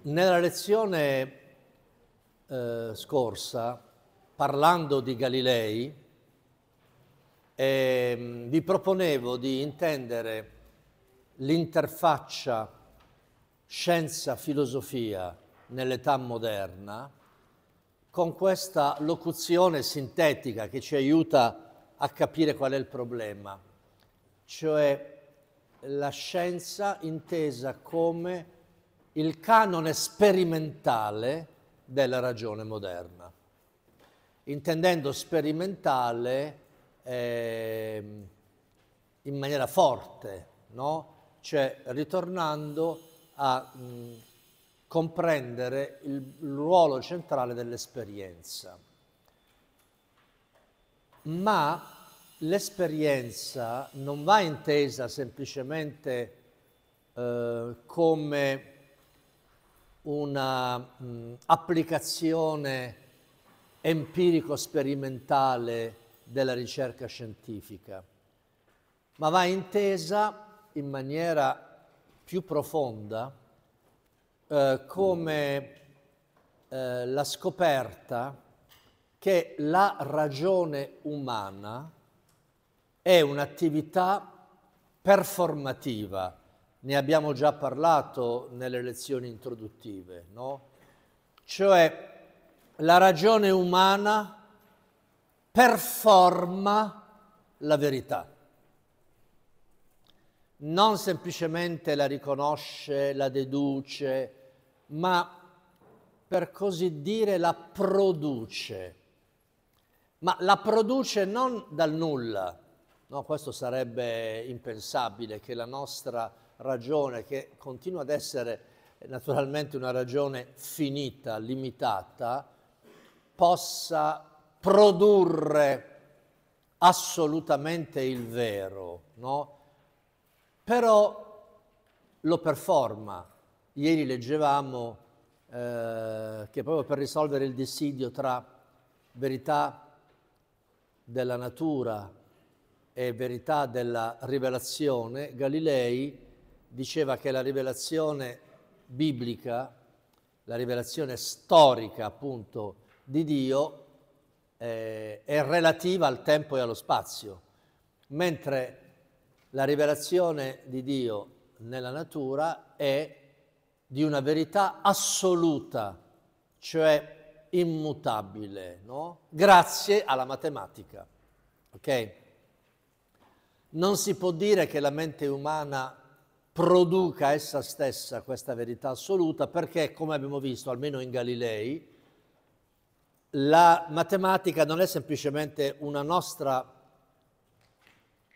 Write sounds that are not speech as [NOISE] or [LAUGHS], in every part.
Nella lezione eh, scorsa, parlando di Galilei, eh, vi proponevo di intendere l'interfaccia scienza-filosofia nell'età moderna con questa locuzione sintetica che ci aiuta a capire qual è il problema, cioè la scienza intesa come il canone sperimentale della ragione moderna, intendendo sperimentale eh, in maniera forte, no? cioè ritornando a mh, comprendere il ruolo centrale dell'esperienza. Ma l'esperienza non va intesa semplicemente eh, come un'applicazione empirico-sperimentale della ricerca scientifica, ma va intesa in maniera più profonda eh, come eh, la scoperta che la ragione umana è un'attività performativa, ne abbiamo già parlato nelle lezioni introduttive, no? Cioè la ragione umana performa la verità, non semplicemente la riconosce, la deduce, ma per così dire la produce, ma la produce non dal nulla, no? questo sarebbe impensabile che la nostra ragione che continua ad essere eh, naturalmente una ragione finita, limitata, possa produrre assolutamente il vero, no? Però lo performa. Ieri leggevamo eh, che proprio per risolvere il dissidio tra verità della natura e verità della rivelazione, Galilei diceva che la rivelazione biblica, la rivelazione storica appunto di Dio, eh, è relativa al tempo e allo spazio, mentre la rivelazione di Dio nella natura è di una verità assoluta, cioè immutabile, no? grazie alla matematica. Okay? Non si può dire che la mente umana produca essa stessa questa verità assoluta perché, come abbiamo visto, almeno in Galilei, la matematica non è semplicemente nostra,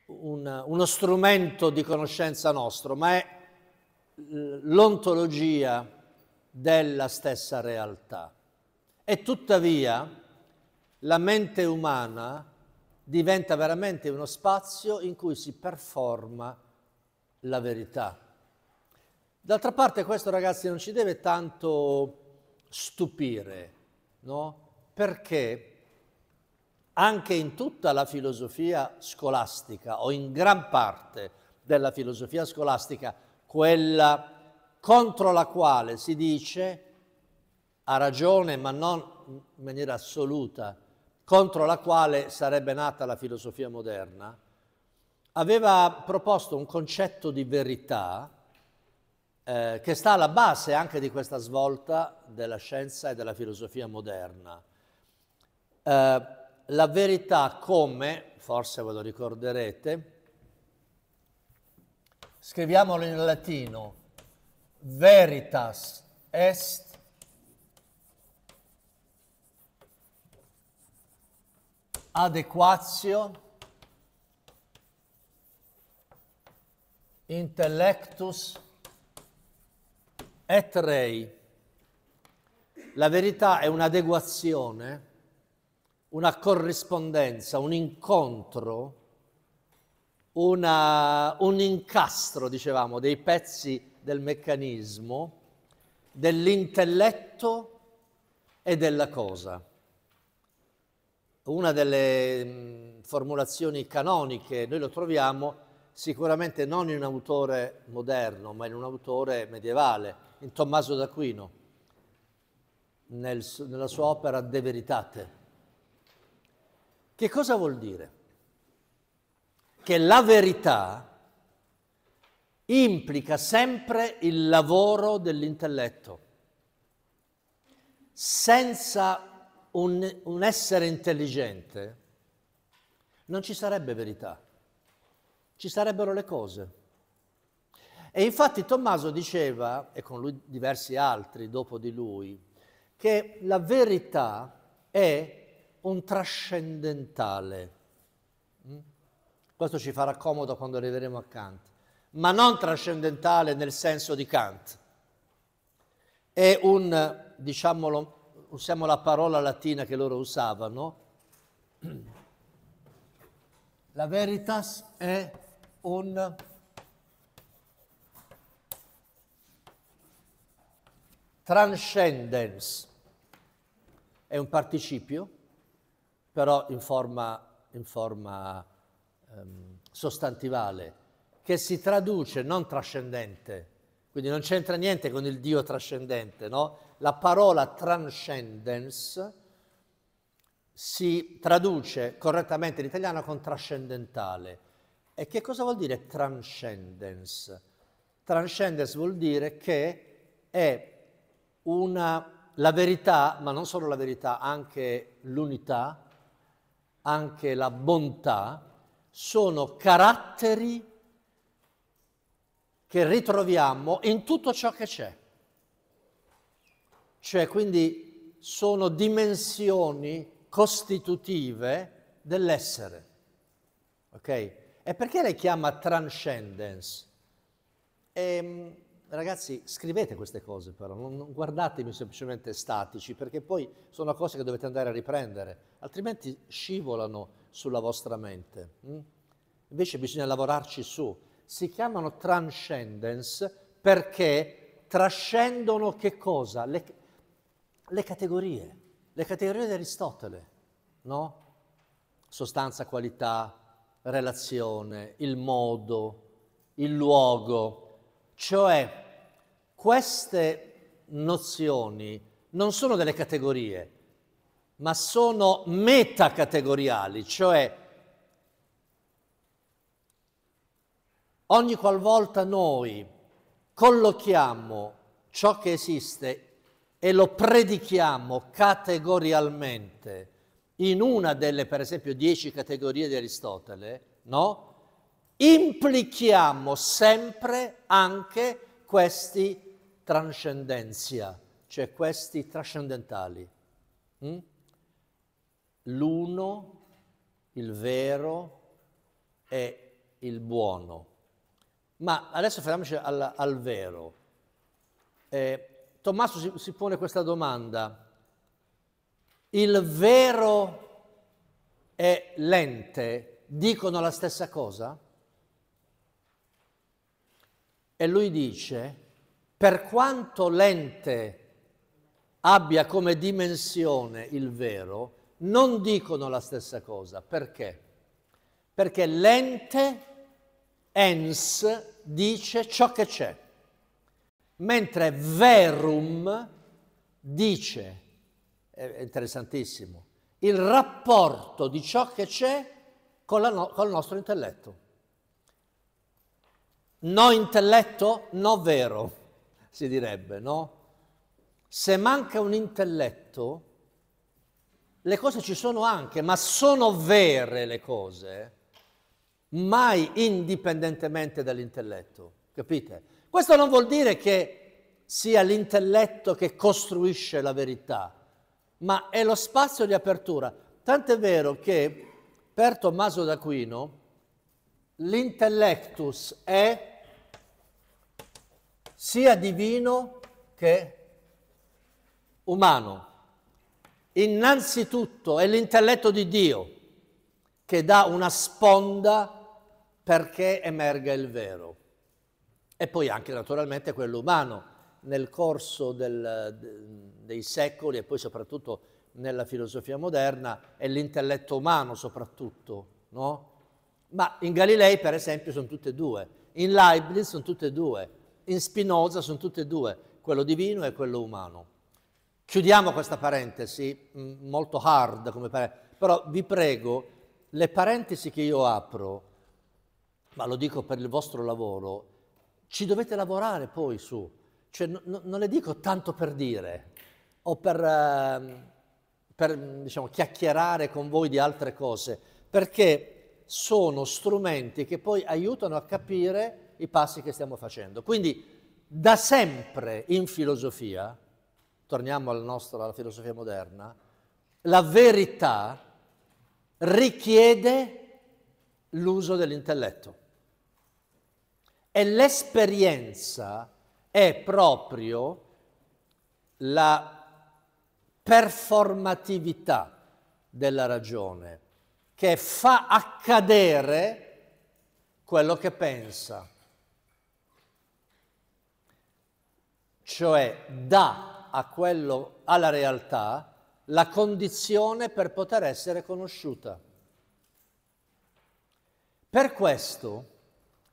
una, uno strumento di conoscenza nostro, ma è l'ontologia della stessa realtà. E tuttavia la mente umana diventa veramente uno spazio in cui si performa la verità. D'altra parte questo ragazzi non ci deve tanto stupire, no? Perché anche in tutta la filosofia scolastica o in gran parte della filosofia scolastica, quella contro la quale si dice ha ragione ma non in maniera assoluta, contro la quale sarebbe nata la filosofia moderna, aveva proposto un concetto di verità eh, che sta alla base anche di questa svolta della scienza e della filosofia moderna. Eh, la verità come, forse ve lo ricorderete, scriviamolo in latino, veritas est adequatio intellectus et rei. La verità è un'adeguazione, una corrispondenza, un incontro, una, un incastro, dicevamo, dei pezzi del meccanismo, dell'intelletto e della cosa. Una delle mm, formulazioni canoniche, noi lo troviamo sicuramente non in un autore moderno, ma in un autore medievale, in Tommaso d'Aquino, nel, nella sua opera De Veritate. Che cosa vuol dire? Che la verità implica sempre il lavoro dell'intelletto. Senza un, un essere intelligente non ci sarebbe verità ci sarebbero le cose. E infatti Tommaso diceva, e con lui diversi altri dopo di lui, che la verità è un trascendentale. Mm? Questo ci farà comodo quando arriveremo a Kant, ma non trascendentale nel senso di Kant. È un, diciamolo, usiamo la parola latina che loro usavano, [CLEARS THROAT] la veritas è un transcendence, è un participio, però in forma, in forma um, sostantivale, che si traduce non trascendente, quindi non c'entra niente con il Dio trascendente, no? La parola transcendence si traduce correttamente in italiano con trascendentale e che cosa vuol dire transcendence? Transcendence vuol dire che è una, la verità, ma non solo la verità, anche l'unità, anche la bontà, sono caratteri che ritroviamo in tutto ciò che c'è. Cioè, quindi sono dimensioni costitutive dell'essere. Okay? E perché le chiama transcendence? E, ehm, ragazzi, scrivete queste cose però, non, non guardatemi semplicemente statici, perché poi sono cose che dovete andare a riprendere, altrimenti scivolano sulla vostra mente. Mm? Invece bisogna lavorarci su. Si chiamano transcendence perché trascendono che cosa? Le, le categorie, le categorie di Aristotele, no? Sostanza, qualità, relazione, il modo, il luogo, cioè queste nozioni non sono delle categorie, ma sono metacategoriali, cioè ogni qualvolta noi collochiamo ciò che esiste e lo predichiamo categorialmente in una delle, per esempio, dieci categorie di Aristotele, no? implichiamo sempre anche questi transcendenzia, cioè questi trascendentali. Mm? L'uno, il vero e il buono. Ma adesso fermiamoci al, al vero. Eh, Tommaso si, si pone questa domanda il vero e l'ente dicono la stessa cosa? E lui dice, per quanto l'ente abbia come dimensione il vero, non dicono la stessa cosa. Perché? Perché l'ente, ens, dice ciò che c'è, mentre verum dice è interessantissimo, il rapporto di ciò che c'è con, no, con il nostro intelletto. No intelletto, no vero, si direbbe, no? Se manca un intelletto, le cose ci sono anche, ma sono vere le cose, mai indipendentemente dall'intelletto, capite? Questo non vuol dire che sia l'intelletto che costruisce la verità, ma è lo spazio di apertura. Tant'è vero che per Tommaso d'Aquino l'intellectus è sia divino che umano. Innanzitutto è l'intelletto di Dio che dà una sponda perché emerga il vero e poi anche naturalmente quello umano nel corso del, dei secoli e poi soprattutto nella filosofia moderna è l'intelletto umano soprattutto, no? Ma in Galilei per esempio sono tutte e due, in Leibniz sono tutte e due, in Spinoza sono tutte e due, quello divino e quello umano. Chiudiamo questa parentesi, mm, molto hard come parentesi, però vi prego, le parentesi che io apro, ma lo dico per il vostro lavoro, ci dovete lavorare poi su cioè, no, non le dico tanto per dire o per, eh, per diciamo, chiacchierare con voi di altre cose, perché sono strumenti che poi aiutano a capire i passi che stiamo facendo. Quindi da sempre in filosofia, torniamo al nostro, alla filosofia moderna, la verità richiede l'uso dell'intelletto. E l'esperienza è proprio la performatività della ragione che fa accadere quello che pensa, cioè dà quello, alla realtà la condizione per poter essere conosciuta. Per questo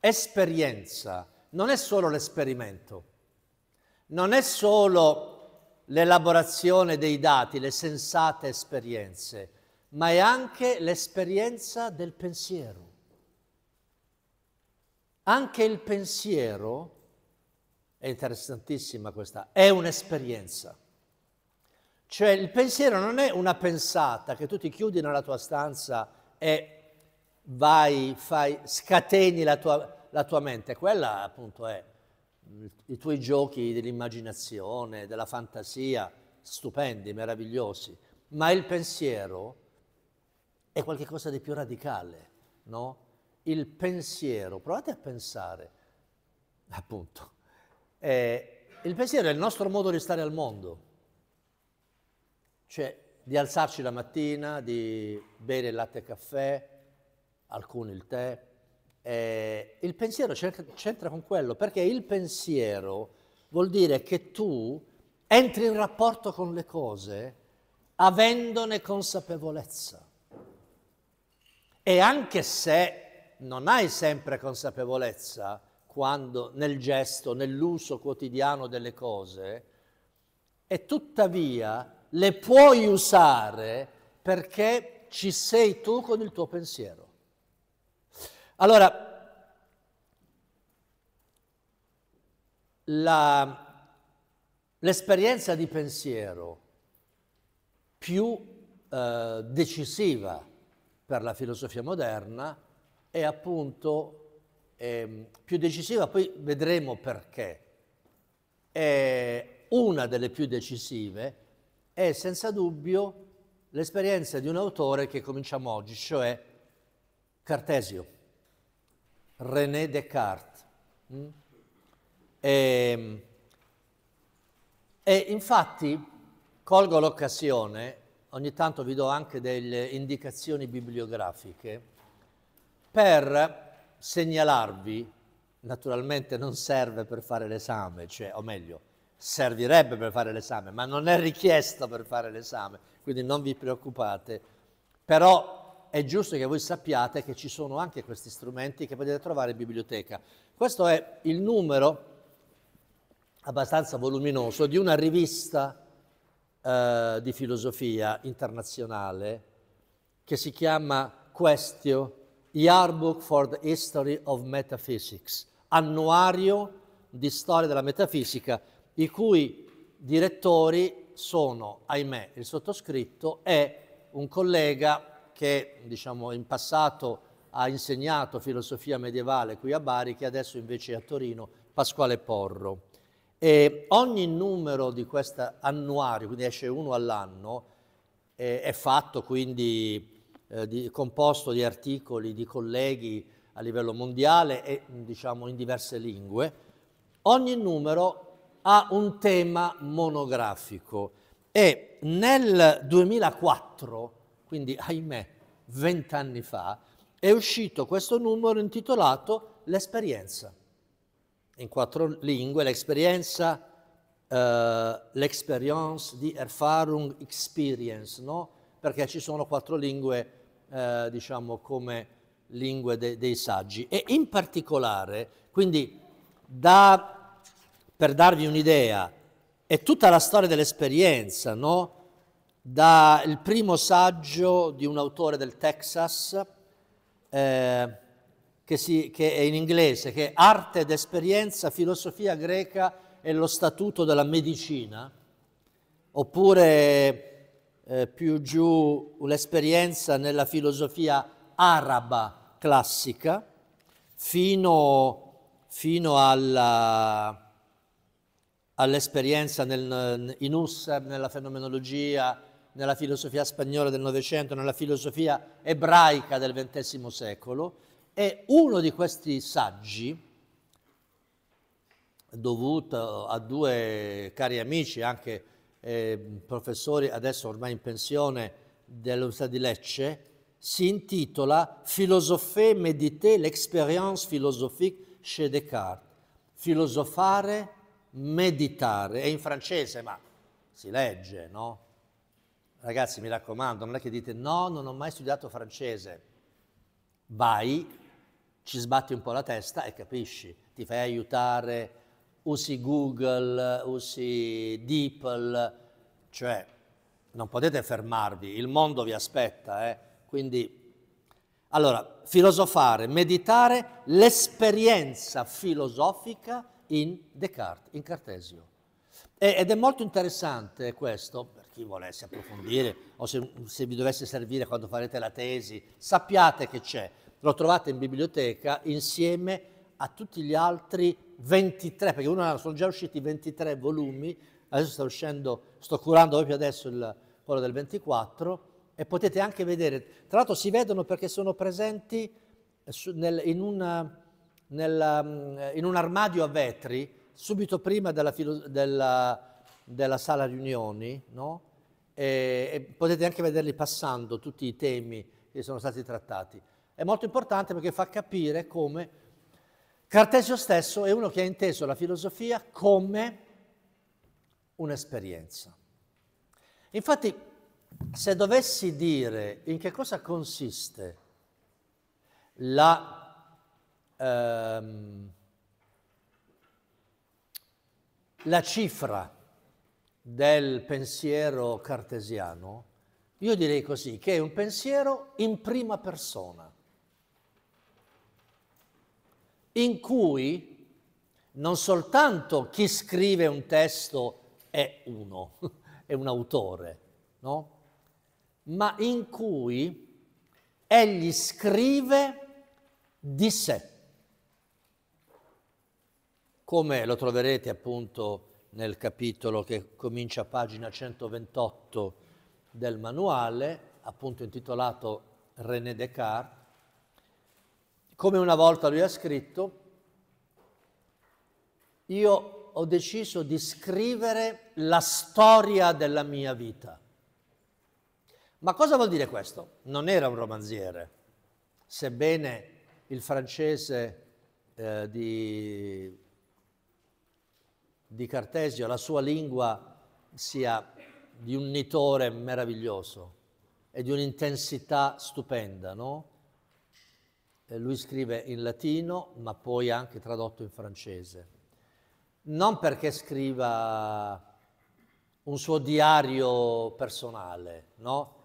esperienza non è solo l'esperimento, non è solo l'elaborazione dei dati, le sensate esperienze, ma è anche l'esperienza del pensiero. Anche il pensiero, è interessantissima questa, è un'esperienza. Cioè il pensiero non è una pensata che tu ti chiudi nella tua stanza e vai, fai, scateni la tua, la tua mente, quella appunto è i tuoi giochi dell'immaginazione, della fantasia, stupendi, meravigliosi, ma il pensiero è qualcosa di più radicale, no? Il pensiero, provate a pensare, appunto, eh, il pensiero è il nostro modo di stare al mondo, cioè di alzarci la mattina, di bere il latte e caffè, alcuni il tè, eh, il pensiero c'entra con quello, perché il pensiero vuol dire che tu entri in rapporto con le cose avendone consapevolezza. E anche se non hai sempre consapevolezza quando, nel gesto, nell'uso quotidiano delle cose, e tuttavia le puoi usare perché ci sei tu con il tuo pensiero. Allora, la, l'esperienza di pensiero più eh, decisiva per la filosofia moderna è appunto eh, più decisiva, poi vedremo perché. È una delle più decisive è senza dubbio l'esperienza di un autore che cominciamo oggi, cioè Cartesio. René Descartes. Mm? E, e infatti colgo l'occasione, ogni tanto vi do anche delle indicazioni bibliografiche, per segnalarvi, naturalmente non serve per fare l'esame, cioè, o meglio, servirebbe per fare l'esame, ma non è richiesto per fare l'esame, quindi non vi preoccupate, però è giusto che voi sappiate che ci sono anche questi strumenti che potete trovare in biblioteca. Questo è il numero abbastanza voluminoso di una rivista eh, di filosofia internazionale che si chiama Questio, Yearbook for the History of Metaphysics, annuario di storia della metafisica, i cui direttori sono, ahimè, il sottoscritto e un collega che diciamo, in passato ha insegnato filosofia medievale qui a Bari, che adesso invece è a Torino, Pasquale Porro. E ogni numero di questo annuario, quindi esce uno all'anno, eh, è fatto quindi, eh, di, composto di articoli di colleghi a livello mondiale e diciamo in diverse lingue. Ogni numero ha un tema monografico e nel 2004 quindi [LAUGHS] ahimè, vent'anni fa, è uscito questo numero intitolato L'esperienza, in quattro lingue, l'esperienza, eh, l'experience di Erfahrung Experience, no? perché ci sono quattro lingue, eh, diciamo, come lingue de- dei saggi. E in particolare, quindi, da, per darvi un'idea, è tutta la storia dell'esperienza, no? dal primo saggio di un autore del Texas eh, che, si, che è in inglese, che è Arte ed esperienza, filosofia greca e lo statuto della medicina, oppure eh, più giù l'esperienza nella filosofia araba classica, fino, fino alla, all'esperienza nel, in Husserl, nella fenomenologia, nella filosofia spagnola del Novecento, nella filosofia ebraica del XX secolo, e uno di questi saggi, dovuto a due cari amici, anche eh, professori adesso ormai in pensione dell'Università di Lecce, si intitola Philosophie méditer l'expérience philosophique chez Descartes. Filosofare, meditare, è in francese, ma si legge, no? Ragazzi, mi raccomando, non è che dite no, non ho mai studiato francese. Vai, ci sbatti un po' la testa e capisci. Ti fai aiutare, usi Google, usi DeepL, cioè non potete fermarvi, il mondo vi aspetta, eh? Quindi allora, filosofare, meditare l'esperienza filosofica in Descartes, in Cartesio. ed è molto interessante questo, chi volesse approfondire o se, se vi dovesse servire quando farete la tesi, sappiate che c'è. Lo trovate in biblioteca insieme a tutti gli altri 23, perché uno, sono già usciti 23 volumi, adesso sta uscendo, sto curando proprio adesso il, quello del 24 e potete anche vedere, tra l'altro si vedono perché sono presenti su, nel, in, una, nel, in, un armadio a vetri subito prima della, della, della sala riunioni, no? e potete anche vederli passando tutti i temi che sono stati trattati. È molto importante perché fa capire come Cartesio stesso è uno che ha inteso la filosofia come un'esperienza. Infatti, se dovessi dire in che cosa consiste la, ehm, la cifra del pensiero cartesiano, io direi così, che è un pensiero in prima persona, in cui non soltanto chi scrive un testo è uno, [LAUGHS] è un autore, no? ma in cui egli scrive di sé, come lo troverete appunto nel capitolo che comincia a pagina 128 del manuale, appunto intitolato René Descartes. Come una volta lui ha scritto, io ho deciso di scrivere la storia della mia vita. Ma cosa vuol dire questo? Non era un romanziere, sebbene il francese eh, di di Cartesio, la sua lingua sia di un nitore meraviglioso e di un'intensità stupenda, no? E lui scrive in latino, ma poi anche tradotto in francese. Non perché scriva un suo diario personale, no?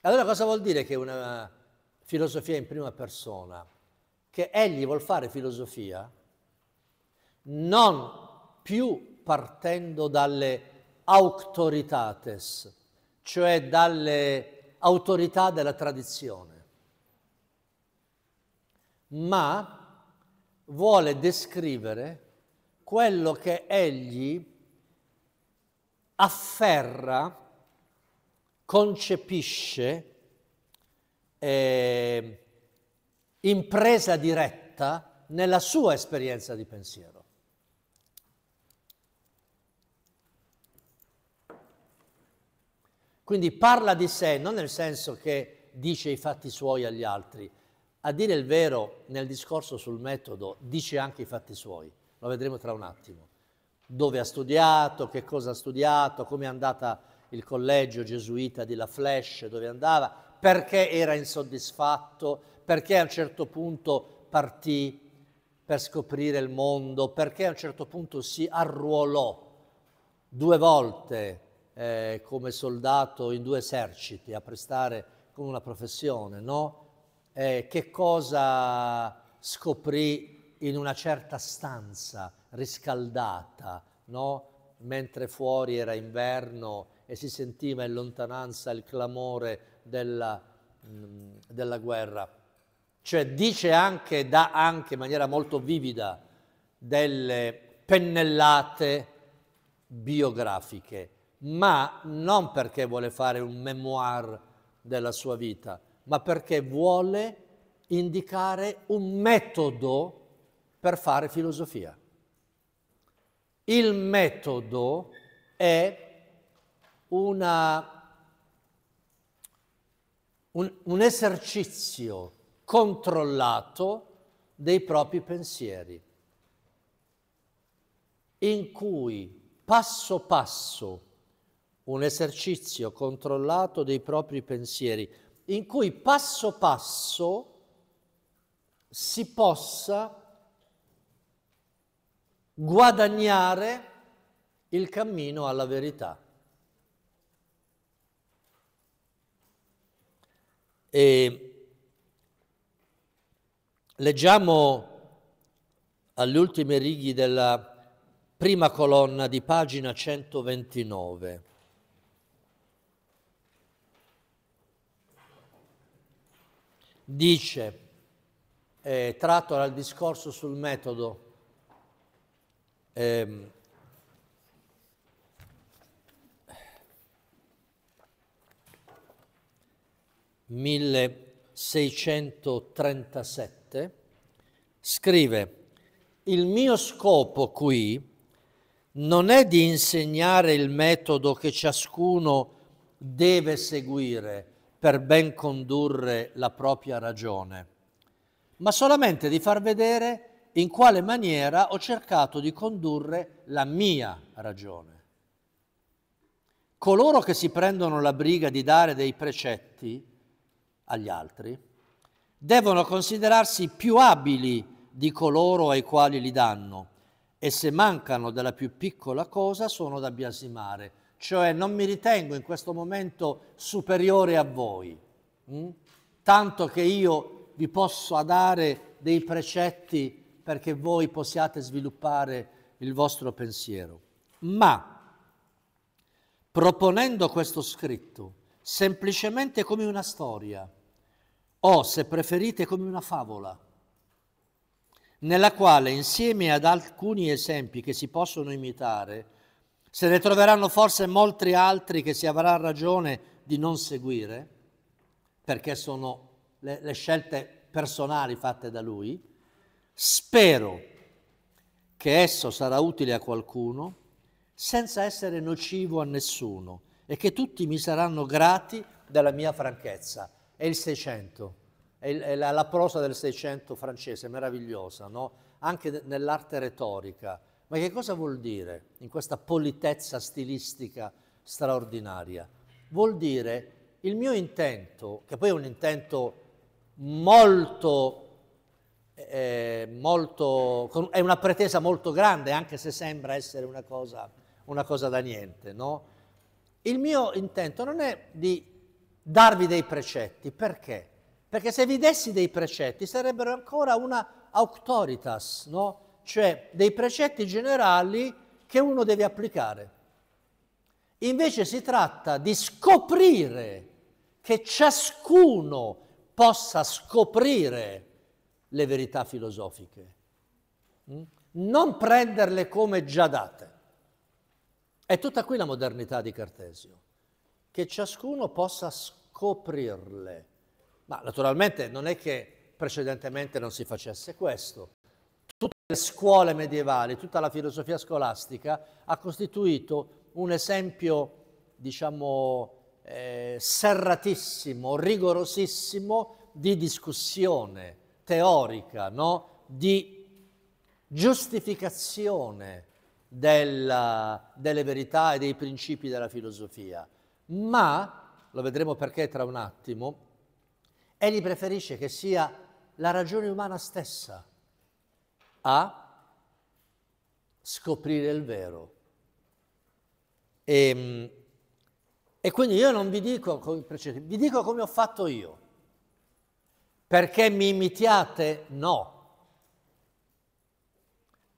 Allora cosa vuol dire che una filosofia in prima persona? Che egli vuol fare filosofia non più partendo dalle auctoritates, cioè dalle autorità della tradizione, ma vuole descrivere quello che egli afferra, concepisce, eh, impresa diretta nella sua esperienza di pensiero. Quindi parla di sé non nel senso che dice i fatti suoi agli altri, a dire il vero nel discorso sul metodo dice anche i fatti suoi, lo vedremo tra un attimo, dove ha studiato, che cosa ha studiato, come è andata il collegio gesuita di La Flèche, dove andava, perché era insoddisfatto, perché a un certo punto partì per scoprire il mondo, perché a un certo punto si arruolò due volte eh, come soldato in due eserciti, a prestare con una professione, no? Eh, che cosa scoprì in una certa stanza riscaldata, no? mentre fuori era inverno e si sentiva in lontananza il clamore della, mh, mm, della guerra. Cioè dice anche, dà anche in maniera molto vivida delle pennellate biografiche ma non perché vuole fare un memoir della sua vita, ma perché vuole indicare un metodo per fare filosofia. Il metodo è una, un, un esercizio controllato dei propri pensieri, in cui passo passo un esercizio controllato dei propri pensieri, in cui passo passo si possa guadagnare il cammino alla verità. E leggiamo alle ultime righe della prima colonna di pagina 129. dice, eh, tratto dal discorso sul metodo, ehm, ...1637, scrive... Il mio scopo qui non è di insegnare il metodo che ciascuno deve seguire, per ben condurre la propria ragione, ma solamente di far vedere in quale maniera ho cercato di condurre la mia ragione. Coloro che si prendono la briga di dare dei precetti agli altri devono considerarsi più abili di coloro ai quali li danno e se mancano della più piccola cosa sono da biasimare cioè non mi ritengo in questo momento superiore a voi, mh? Mm? tanto che io vi posso dare dei precetti perché voi possiate sviluppare il vostro pensiero. Ma proponendo questo scritto semplicemente come una storia, o se preferite come una favola, nella quale insieme ad alcuni esempi che si possono imitare, se ne troveranno forse molti altri che si avrà ragione di non seguire, perché sono le, le scelte personali fatte da lui. Spero che esso sarà utile a qualcuno senza essere nocivo a nessuno e che tutti mi saranno grati della mia franchezza. È il 600, è la, la prosa del 600 francese, meravigliosa, no? anche nell'arte retorica ma che cosa vuol dire in questa politezza stilistica straordinaria? Vuol dire il mio intento, che poi è un intento molto, eh, eh molto è una pretesa molto grande, anche se sembra essere una cosa, una cosa da niente, no? Il mio intento non è di darvi dei precetti, perché? Perché se vi dessi dei precetti sarebbero ancora una auctoritas, no? cioè dei precetti generali che uno deve applicare. Invece si tratta di scoprire che ciascuno possa scoprire le verità filosofiche, mm? non prenderle come già date. È tutta qui la modernità di Cartesio, che ciascuno possa scoprirle. Ma naturalmente non è che precedentemente non si facesse questo, scuole medievali, tutta la filosofia scolastica, ha costituito un esempio, diciamo, eh, serratissimo, rigorosissimo di discussione teorica, no? di giustificazione della, delle verità e dei principi della filosofia. Ma, lo vedremo perché tra un attimo, egli preferisce che sia la ragione umana stessa a scoprire il vero. E, ehm, e quindi io non vi dico, vi dico come ho fatto io. Perché mi imitiate? No.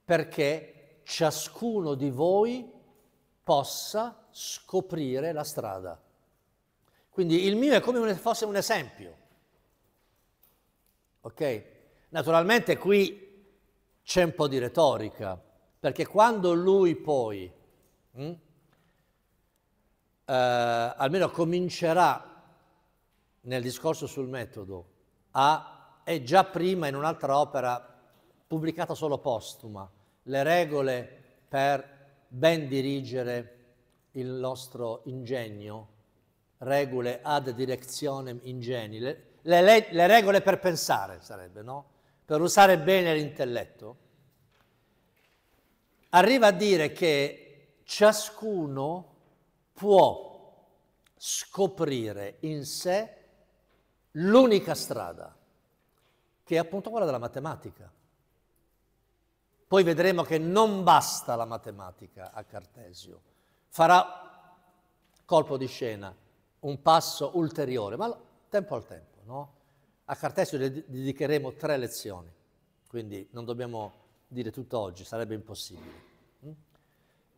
Perché ciascuno di voi possa scoprire la strada. Quindi il mio è come se fosse un esempio. Ok? Naturalmente qui c'è un po' di retorica, perché quando lui poi, mh, mm, eh, almeno comincerà nel discorso sul metodo, a, è già prima in un'altra opera pubblicata solo postuma, le regole per ben dirigere il nostro ingegno, regole ad direzione ingeni, le, le, le regole per pensare sarebbe, no? per usare bene l'intelletto, arriva a dire che ciascuno può scoprire in sé l'unica strada, che è appunto quella della matematica. Poi vedremo che non basta la matematica a Cartesio, farà colpo di scena un passo ulteriore, ma tempo al tempo, no? A Cartesio dedicheremo tre lezioni, quindi non dobbiamo dire tutto oggi, sarebbe impossibile. Mm?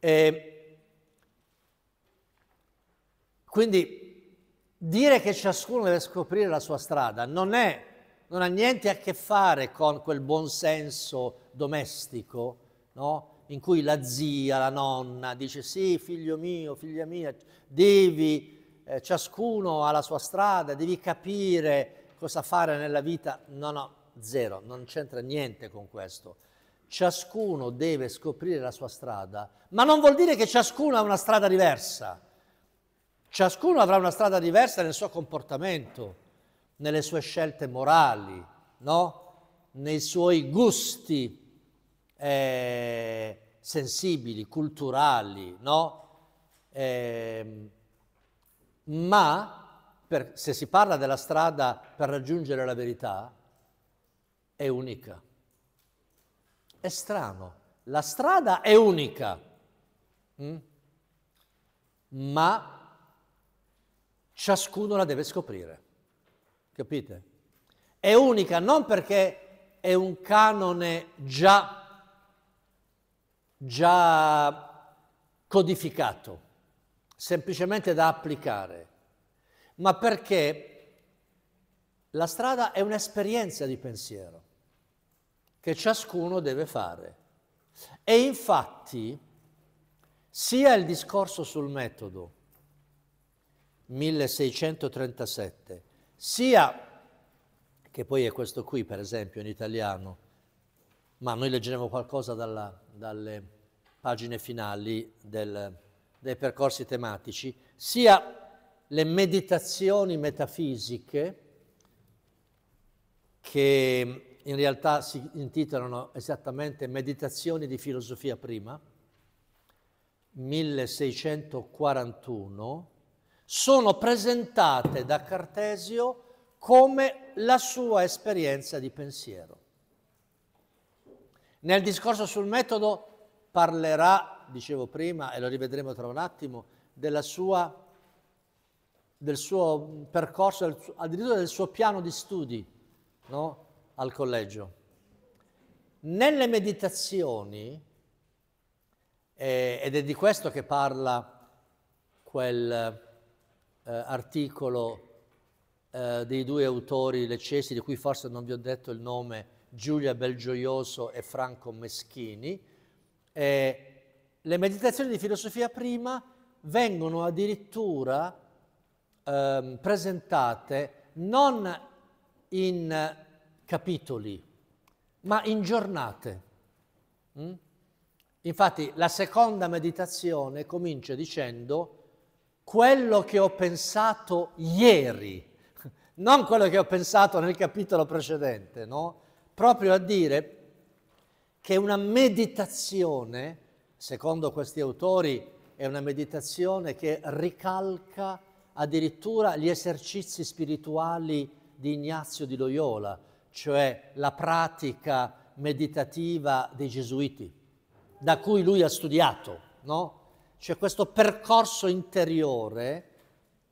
E quindi dire che ciascuno deve scoprire la sua strada non, è, non ha niente a che fare con quel buonsenso domestico, no? in cui la zia, la nonna dice sì, figlio mio, figlia mia, devi, eh, ciascuno ha la sua strada, devi capire cosa fare nella vita, no, no, zero, non c'entra niente con questo. Ciascuno deve scoprire la sua strada, ma non vuol dire che ciascuno ha una strada diversa. Ciascuno avrà una strada diversa nel suo comportamento, nelle sue scelte morali, no? nei suoi gusti eh, sensibili, culturali, no? eh, ma per, se si parla della strada per raggiungere la verità, è unica. È strano, la strada è unica, mm? ma ciascuno la deve scoprire. Capite? È unica non perché è un canone già, già codificato, semplicemente da applicare ma perché la strada è un'esperienza di pensiero che ciascuno deve fare. E infatti sia il discorso sul metodo 1637, sia, che poi è questo qui per esempio in italiano, ma noi leggeremo qualcosa dalla, dalle pagine finali del, dei percorsi tematici, sia le meditazioni metafisiche, che in realtà si intitolano esattamente Meditazioni di filosofia prima, 1641, sono presentate da Cartesio come la sua esperienza di pensiero. Nel discorso sul metodo parlerà, dicevo prima, e lo rivedremo tra un attimo, della sua del suo percorso, addirittura del suo piano di studi no? al collegio. Nelle meditazioni, eh, ed è di questo che parla quel eh, articolo eh, dei due autori leccesi, di cui forse non vi ho detto il nome, Giulia Belgioioso e Franco Meschini, eh, le meditazioni di filosofia prima vengono addirittura eh, presentate non in capitoli, ma in giornate. Mm? Infatti la seconda meditazione comincia dicendo quello che ho pensato ieri, [LAUGHS] non quello che ho pensato nel capitolo precedente, no? Proprio a dire che una meditazione, secondo questi autori, è una meditazione che ricalca addirittura gli esercizi spirituali di Ignazio di Loyola, cioè la pratica meditativa dei gesuiti, da cui lui ha studiato, no? C'è questo percorso interiore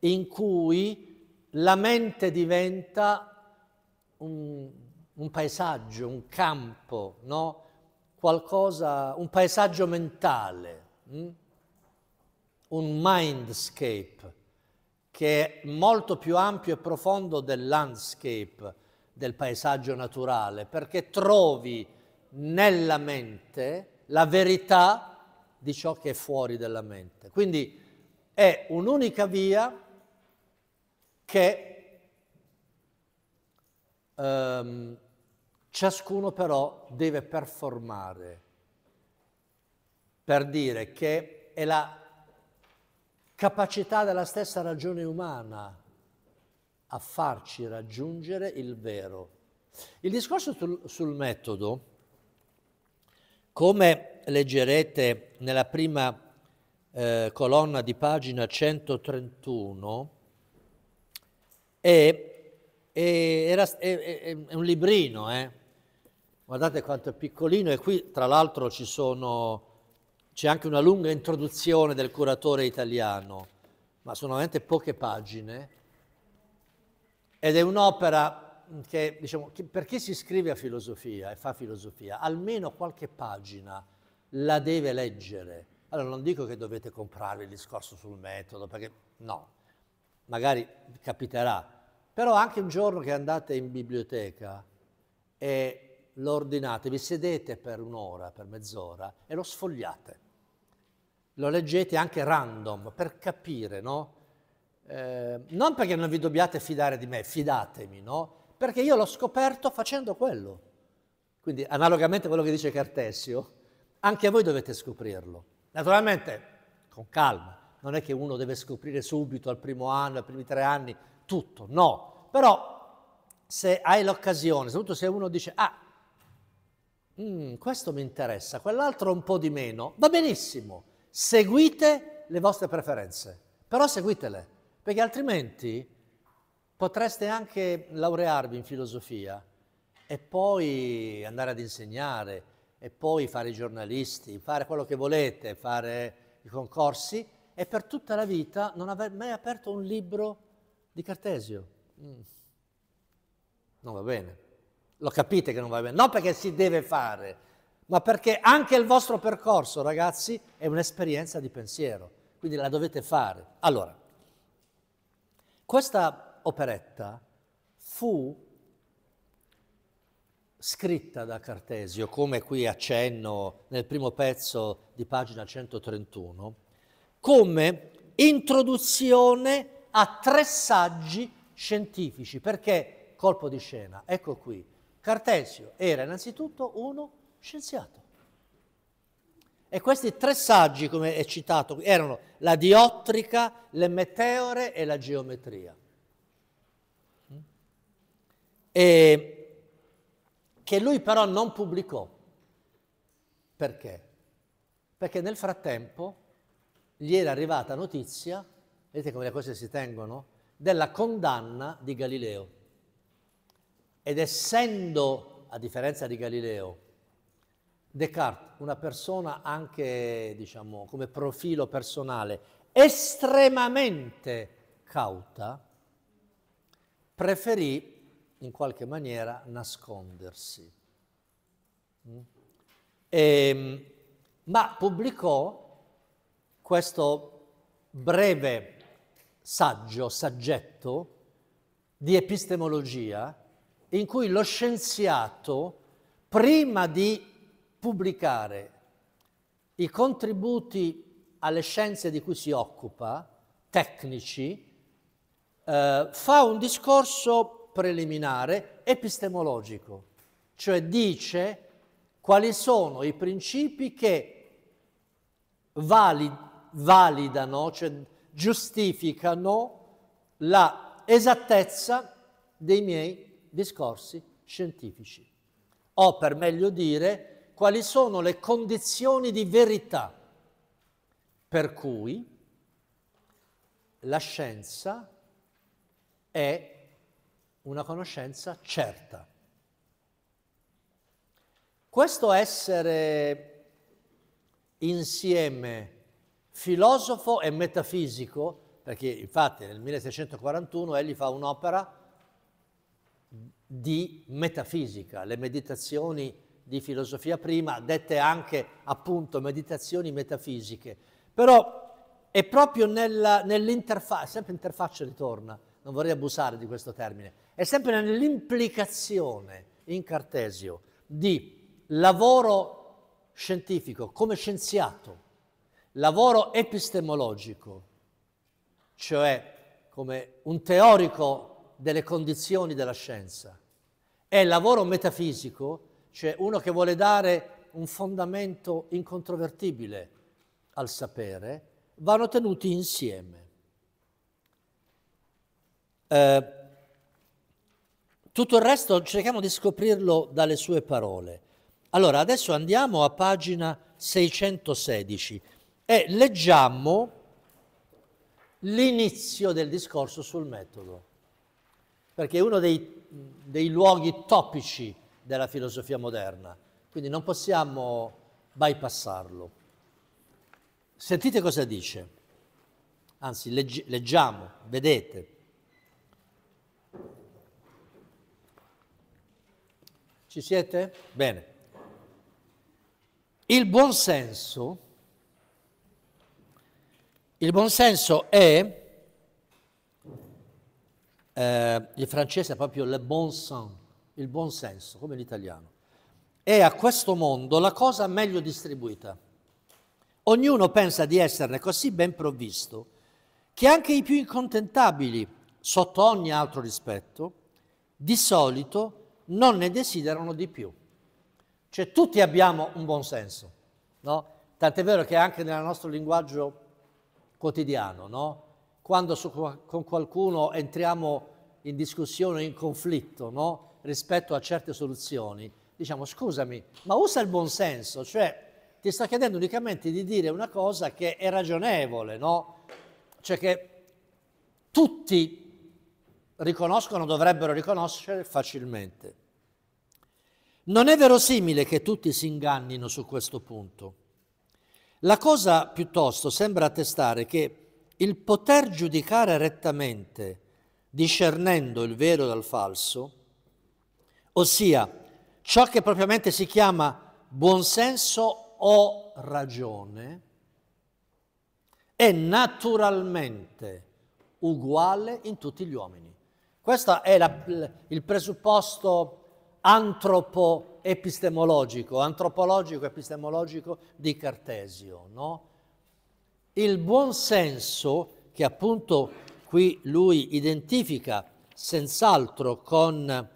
in cui la mente diventa un, un paesaggio, un campo, no? Qualcosa, un paesaggio mentale, mh? Hm? un mindscape che è molto più ampio e profondo del landscape, del paesaggio naturale, perché trovi nella mente la verità di ciò che è fuori della mente. Quindi è un'unica via che ehm, ciascuno però deve performare per dire che è la capacità della stessa ragione umana a farci raggiungere il vero. Il discorso sul, sul metodo, come leggerete nella prima eh, colonna di pagina 131, è, è, era, è, è un librino, eh? guardate quanto è piccolino e qui tra l'altro ci sono c'è anche una lunga introduzione del curatore italiano, ma sono veramente poche pagine, ed è un'opera che, diciamo, che per chi si iscrive a filosofia e fa filosofia, almeno qualche pagina la deve leggere. Allora non dico che dovete comprarvi il discorso sul metodo, perché no, magari capiterà, però anche un giorno che andate in biblioteca e lo ordinate, vi sedete per un'ora, per mezz'ora e lo sfogliate lo leggete anche random per capire, no? Eh, non perché non vi dobbiate fidare di me, fidatemi, no? Perché io l'ho scoperto facendo quello. Quindi, analogamente a quello che dice Cartesio, anche voi dovete scoprirlo. Naturalmente, con calma, non è che uno deve scoprire subito al primo anno, ai primi tre anni, tutto, no. Però se hai l'occasione, soprattutto se uno dice, ah, mh, mm, questo mi interessa, quell'altro un po' di meno, va benissimo Seguite le vostre preferenze, però seguitele, perché altrimenti potreste anche laurearvi in filosofia e poi andare ad insegnare e poi fare i giornalisti, fare quello che volete, fare i concorsi e per tutta la vita non aver mai aperto un libro di Cartesio. Mm. Non va bene. Lo capite che non va bene. Non perché si deve fare, ma perché anche il vostro percorso, ragazzi, è un'esperienza di pensiero, quindi la dovete fare. Allora, questa operetta fu scritta da Cartesio, come qui accenno nel primo pezzo di pagina 131, come introduzione a tre saggi scientifici, perché colpo di scena, ecco qui, Cartesio era innanzitutto uno scienziato. E questi tre saggi, come è citato, erano la diottrica, le meteore e la geometria. E che lui però non pubblicò. Perché? Perché nel frattempo gli era arrivata notizia, vedete come le cose si tengono, della condanna di Galileo. Ed essendo, a differenza di Galileo, Descartes, una persona anche, diciamo, come profilo personale estremamente cauta, preferì in qualche maniera nascondersi. Mm? E, ehm, ma pubblicò questo breve saggio, saggetto di epistemologia, in cui lo scienziato, prima di pubblicare i contributi alle scienze di cui si occupa, tecnici, eh, fa un discorso preliminare epistemologico, cioè dice quali sono i principi che valid- validano, cioè giustificano la esattezza dei miei discorsi scientifici. O per meglio dire, quali sono le condizioni di verità per cui la scienza è una conoscenza certa. Questo essere insieme filosofo e metafisico, perché infatti nel 1641 egli fa un'opera di metafisica, le meditazioni di filosofia prima, dette anche appunto meditazioni metafisiche. Però è proprio nella, nell'interfaccia, sempre interfaccia ritorna, non vorrei abusare di questo termine, è sempre nell'implicazione in Cartesio di lavoro scientifico come scienziato, lavoro epistemologico, cioè come un teorico delle condizioni della scienza, e lavoro metafisico cioè uno che vuole dare un fondamento incontrovertibile al sapere, vanno tenuti insieme. Eh, tutto il resto cerchiamo di scoprirlo dalle sue parole. Allora, adesso andiamo a pagina 616 e leggiamo l'inizio del discorso sul metodo, perché è uno dei, dei luoghi topici della filosofia moderna, quindi non possiamo bypassarlo. Sentite cosa dice, anzi leggi- leggiamo, vedete. Ci siete? Bene. Il buonsenso, il buonsenso è, eh, il francese è proprio le bon sens, il buon senso, come l'italiano. È a questo mondo la cosa meglio distribuita. Ognuno pensa di esserne così ben provvisto che anche i più incontentabili, sotto ogni altro rispetto, di solito non ne desiderano di più. Cioè tutti abbiamo un buon senso, no? Tant'è vero che anche nel nostro linguaggio quotidiano, no? Quando su, con qualcuno entriamo in discussione, in conflitto, no? rispetto a certe soluzioni, diciamo scusami, ma usa il buonsenso, cioè ti sta chiedendo unicamente di dire una cosa che è ragionevole, no? Cioè che tutti riconoscono, dovrebbero riconoscere facilmente. Non è verosimile che tutti si ingannino su questo punto. La cosa piuttosto sembra attestare che il poter giudicare rettamente, discernendo il vero dal falso, ossia ciò che propriamente si chiama buonsenso o ragione, è naturalmente uguale in tutti gli uomini. Questo è la, il presupposto antropo-epistemologico, antropologico-epistemologico di Cartesio. No? Il buonsenso, che appunto qui lui identifica senz'altro con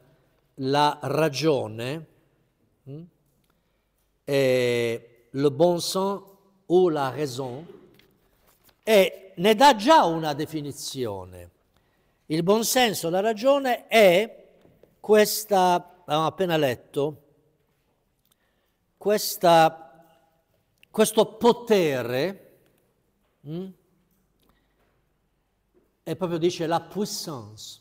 la ragione, hm, le bon sens o la raison, e ne dà già una definizione. Il buon senso, la ragione è questa, abbiamo appena letto, questa, questo potere, hm, e proprio dice la puissance,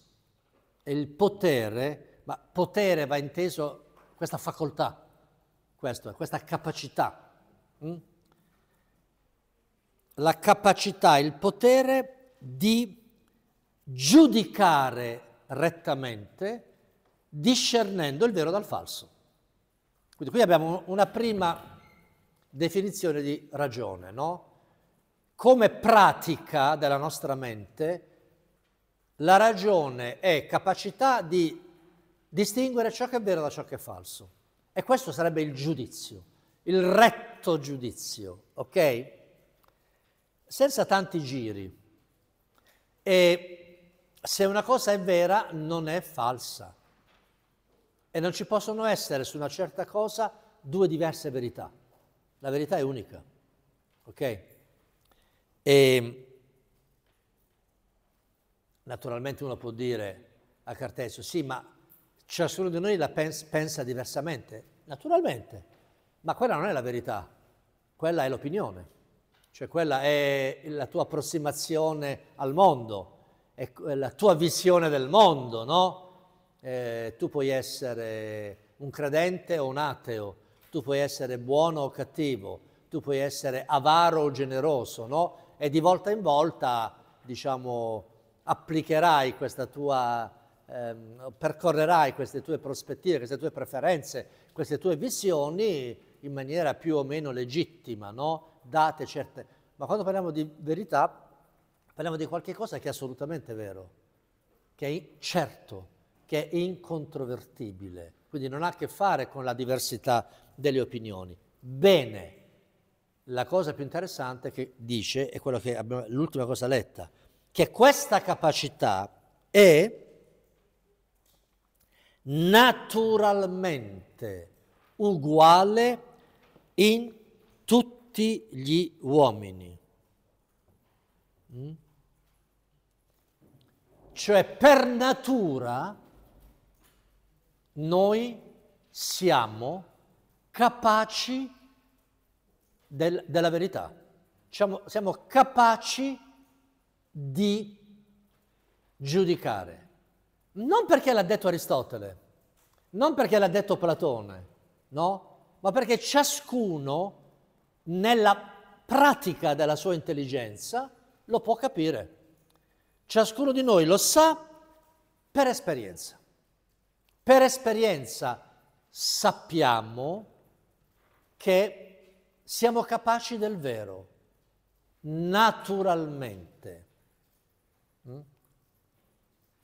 il potere ma potere va inteso questa facoltà, questo, questa capacità. Hm? La capacità, il potere di giudicare rettamente discernendo il vero dal falso. Quindi qui abbiamo una prima definizione di ragione, no? Come pratica della nostra mente, la ragione è capacità di distinguere ciò che è vero da ciò che è falso. E questo sarebbe il giudizio, il retto giudizio, ok? Senza tanti giri. E se una cosa è vera, non è falsa. E non ci possono essere su una certa cosa due diverse verità. La verità è unica, ok? E naturalmente uno può dire a Cartesio, sì, ma ciascuno di noi la pensa, pensa diversamente, naturalmente, ma quella non è la verità, quella è l'opinione, cioè quella è la tua approssimazione al mondo, è la tua visione del mondo, no? Eh, tu puoi essere un credente o un ateo, tu puoi essere buono o cattivo, tu puoi essere avaro o generoso, no? E di volta in volta, diciamo, applicherai questa tua ehm, percorrerai queste tue prospettive, queste tue preferenze, queste tue visioni in maniera più o meno legittima, no? date certe... Ma quando parliamo di verità, parliamo di qualcosa che è assolutamente vero, che è certo, che è incontrovertibile, quindi non ha a che fare con la diversità delle opinioni. Bene, la cosa più interessante che dice, è quello che abbiamo, l'ultima cosa letta, che questa capacità è naturalmente uguale in tutti gli uomini. Mm? Cioè per natura noi siamo capaci del, della verità, siamo, siamo capaci di giudicare. Non perché l'ha detto Aristotele, non perché l'ha detto Platone, no? Ma perché ciascuno nella pratica della sua intelligenza lo può capire. Ciascuno di noi lo sa per esperienza. Per esperienza sappiamo che siamo capaci del vero, naturalmente.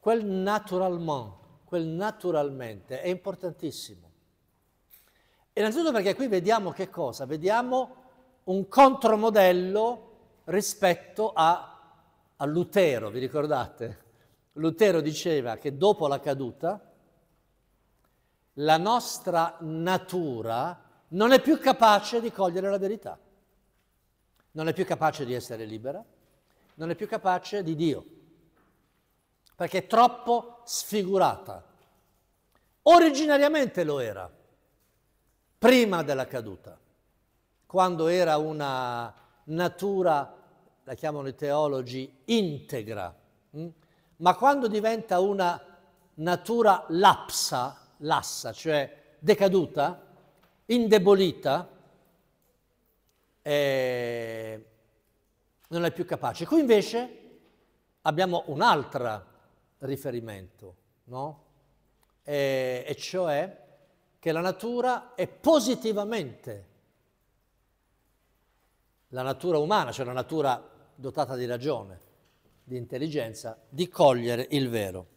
Quel naturalmente, quel naturalmente è importantissimo. Innanzitutto perché qui vediamo che cosa? Vediamo un contromodello rispetto a, a Lutero, vi ricordate? Lutero diceva che dopo la caduta la nostra natura non è più capace di cogliere la verità, non è più capace di essere libera, non è più capace di Dio perché è troppo sfigurata. Originariamente lo era, prima della caduta, quando era una natura, la chiamano i teologi, integra, mm? ma quando diventa una natura lapsa, lassa, cioè decaduta, indebolita, eh, non è più capace. Qui invece abbiamo un'altra riferimento, no? e, e cioè che la natura è positivamente la natura umana, cioè la natura dotata di ragione, di intelligenza, di cogliere il vero.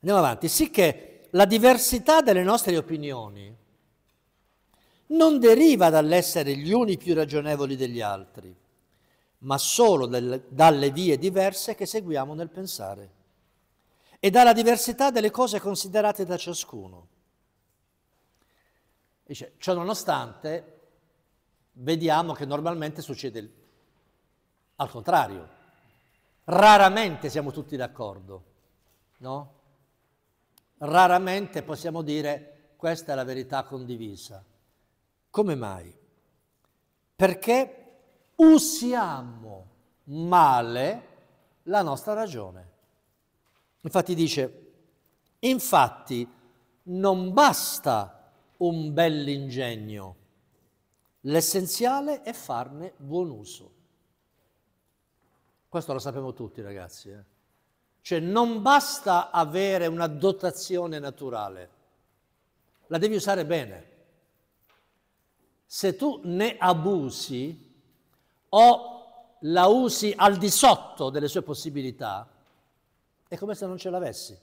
Andiamo avanti, sicché la diversità delle nostre opinioni non deriva dall'essere gli uni più ragionevoli degli altri, ma solo del, dalle vie diverse che seguiamo nel pensare e dalla diversità delle cose considerate da ciascuno. Dice, ciononostante, vediamo che normalmente succede al contrario. Raramente siamo tutti d'accordo, no? Raramente possiamo dire questa è la verità condivisa. Come mai? Perché usiamo male la nostra ragione. Infatti dice, infatti non basta un bell'ingegno, l'essenziale è farne buon uso. Questo lo sappiamo tutti ragazzi. Eh? Cioè non basta avere una dotazione naturale, la devi usare bene. Se tu ne abusi, o la usi al di sotto delle sue possibilità, è come se non ce l'avessi.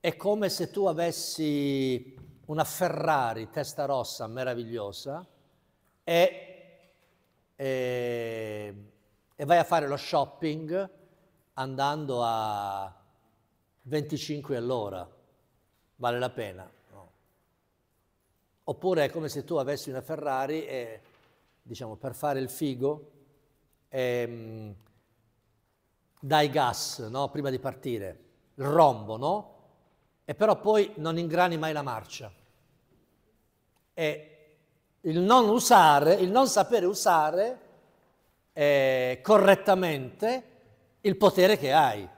È come se tu avessi una Ferrari testa rossa meravigliosa e, e, e vai a fare lo shopping andando a 25 all'ora. Vale la pena. Oppure è come se tu avessi una Ferrari e diciamo, per fare il figo, ehm, dai gas, no? prima di partire, il rombo, no? E però poi non ingrani mai la marcia. E il non usare, il non sapere usare eh, correttamente il potere che hai,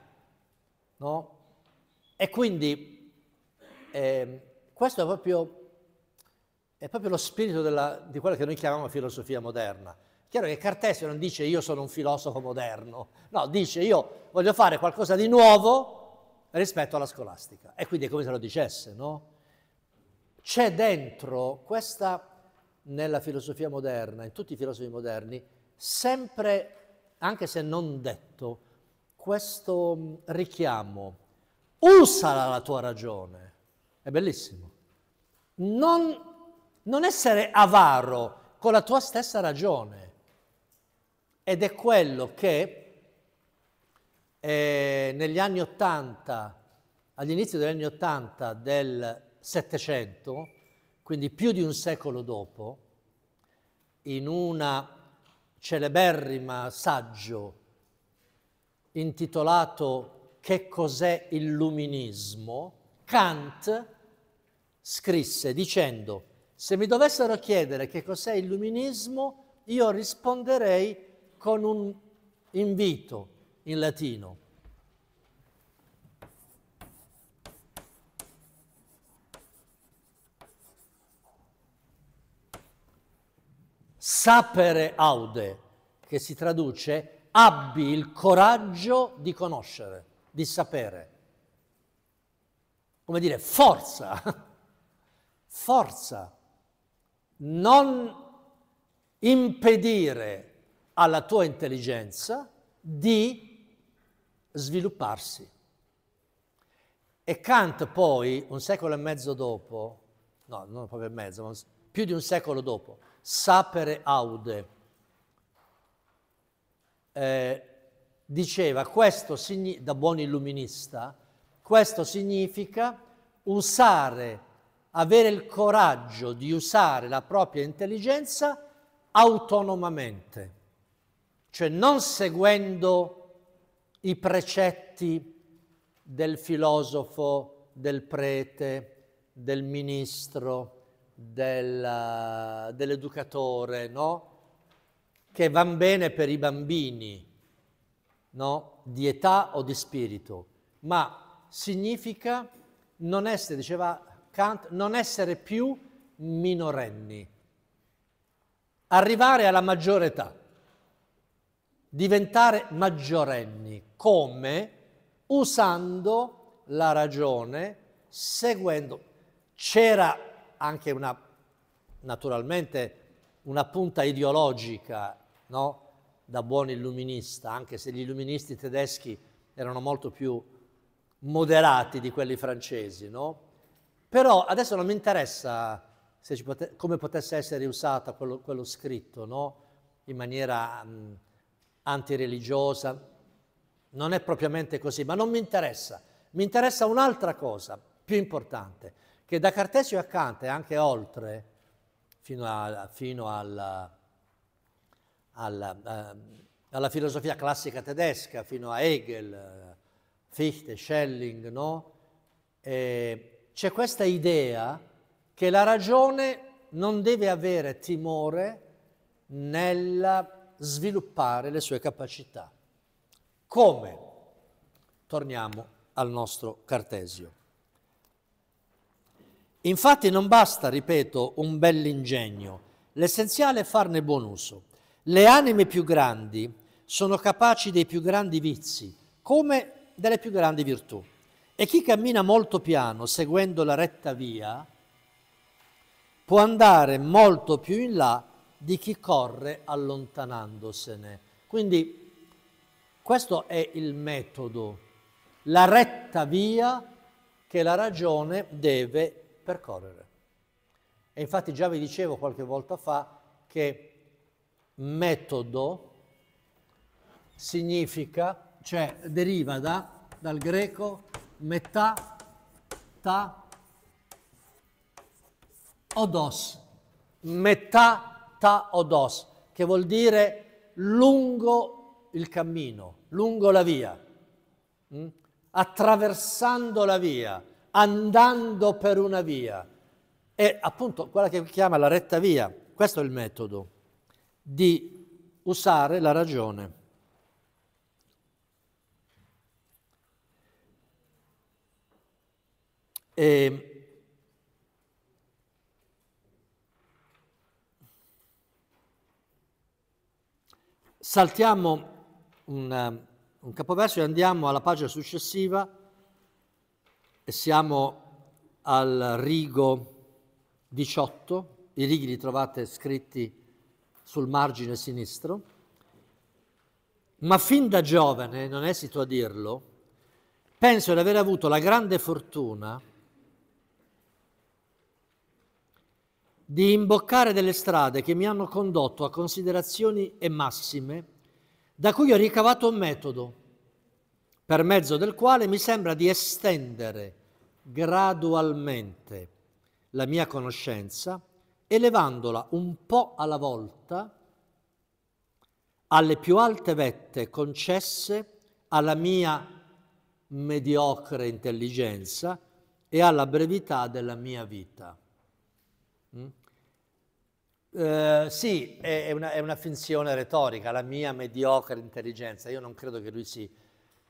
no? E quindi eh, questo è proprio è proprio lo spirito della, di quella che noi chiamiamo filosofia moderna. Chiaro che Cartesio non dice io sono un filosofo moderno, no, dice io voglio fare qualcosa di nuovo rispetto alla scolastica. E quindi è come se lo dicesse, no? C'è dentro questa, nella filosofia moderna, in tutti i filosofi moderni, sempre, anche se non detto, questo mm, richiamo, usala la tua ragione, è bellissimo, non non essere avaro con la tua stessa ragione. Ed è quello che eh, negli anni Ottanta, all'inizio degli anni Ottanta del Settecento, quindi più di un secolo dopo, in una celeberrima saggio intitolato Che cos'è illuminismo, Kant scrisse dicendo se mi dovessero chiedere che cos'è il luminismo, io risponderei con un invito in latino. Sapere aude, che si traduce abbi il coraggio di conoscere, di sapere. Come dire, forza, [LAUGHS] forza non impedire alla tua intelligenza di svilupparsi. E Kant poi, un secolo e mezzo dopo, no, non proprio e mezzo, ma più di un secolo dopo, sapere aude, eh, diceva questo da buon illuminista, questo significa usare avere il coraggio di usare la propria intelligenza autonomamente, cioè non seguendo i precetti del filosofo, del prete, del ministro, del, eh, dell'educatore, no? Che vanno bene per i bambini, no? Di età o di spirito, ma significa non essere, diceva Kant, non essere più minorenni, arrivare alla maggiore età, diventare maggiorenni, come usando la ragione, seguendo. C'era anche una, naturalmente, una punta ideologica, no? Da buon illuminista, anche se gli illuministi tedeschi erano molto più moderati di quelli francesi, no? Però adesso non mi interessa pote- come potesse essere usata quello, quello scritto, no? in maniera mh, mm, antireligiosa. Non è propriamente così, ma non mi interessa. Mi interessa un'altra cosa più importante, che da Cartesio a Kant e anche oltre, fino, a, fino alla, alla, eh, alla, filosofia classica tedesca, fino a Hegel, Fichte, Schelling, no? E, c'è questa idea che la ragione non deve avere timore nel sviluppare le sue capacità. Come? Torniamo al nostro Cartesio. Infatti non basta, ripeto, un bell'ingegno, l'essenziale è farne buon uso. Le anime più grandi sono capaci dei più grandi vizi, come delle più grandi virtù. E chi cammina molto piano, seguendo la retta via, può andare molto più in là di chi corre allontanandosene. Quindi questo è il metodo, la retta via che la ragione deve percorrere. E infatti già vi dicevo qualche volta fa che metodo significa, cioè deriva da, dal greco metà, ta, odos, metà, ta, odos, che vuol dire lungo il cammino, lungo la via, mm? attraversando la via, andando per una via. E appunto quella che chiama la retta via, questo è il metodo di usare la ragione. E... Ehm, saltiamo un, eh, un capoverso e andiamo alla pagina successiva e siamo al rigo 18, i righi li trovate scritti sul margine sinistro, ma fin da giovane, non esito a dirlo, penso di aver avuto la grande fortuna di imboccare delle strade che mi hanno condotto a considerazioni e massime da cui ho ricavato un metodo per mezzo del quale mi sembra di estendere gradualmente la mia conoscenza, elevandola un po' alla volta alle più alte vette concesse alla mia mediocre intelligenza e alla brevità della mia vita. Mm? Eh, sì, è una, è una, finzione retorica, la mia mediocre intelligenza. Io non credo che lui si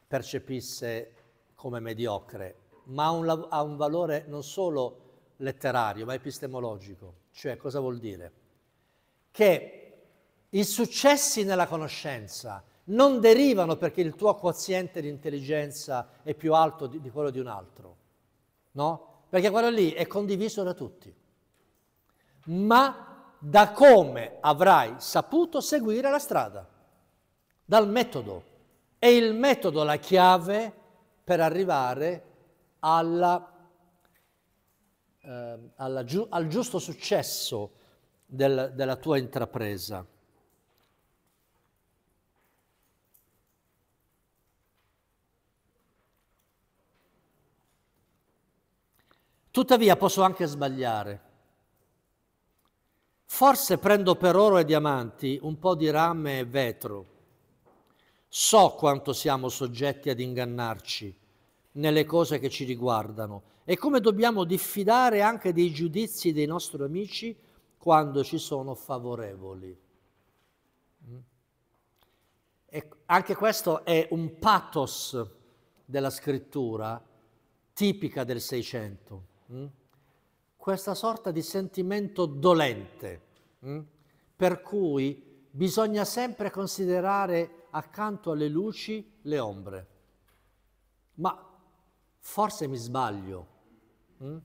percepisse come mediocre, ma ha un, ha un valore non solo letterario, ma epistemologico. Cioè, cosa vuol dire? Che i successi nella conoscenza non derivano perché il tuo quoziente di intelligenza è più alto di, di quello di un altro, no? Perché quello lì è condiviso da tutti. Ma da come avrai saputo seguire la strada, dal metodo. È il metodo la chiave per arrivare alla, eh, alla al giusto successo del, della tua intrapresa. Tuttavia posso anche sbagliare. Forse prendo per oro e diamanti un po' di rame e vetro. So quanto siamo soggetti ad ingannarci nelle cose che ci riguardano e come dobbiamo diffidare anche dei giudizi dei nostri amici quando ci sono favorevoli. Mm? E ecco, anche questo è un pathos della scrittura tipica del Seicento. Mm? questa sorta di sentimento dolente, mh? Mm? per cui bisogna sempre considerare accanto alle luci le ombre. Ma forse mi sbaglio, mh? Mm?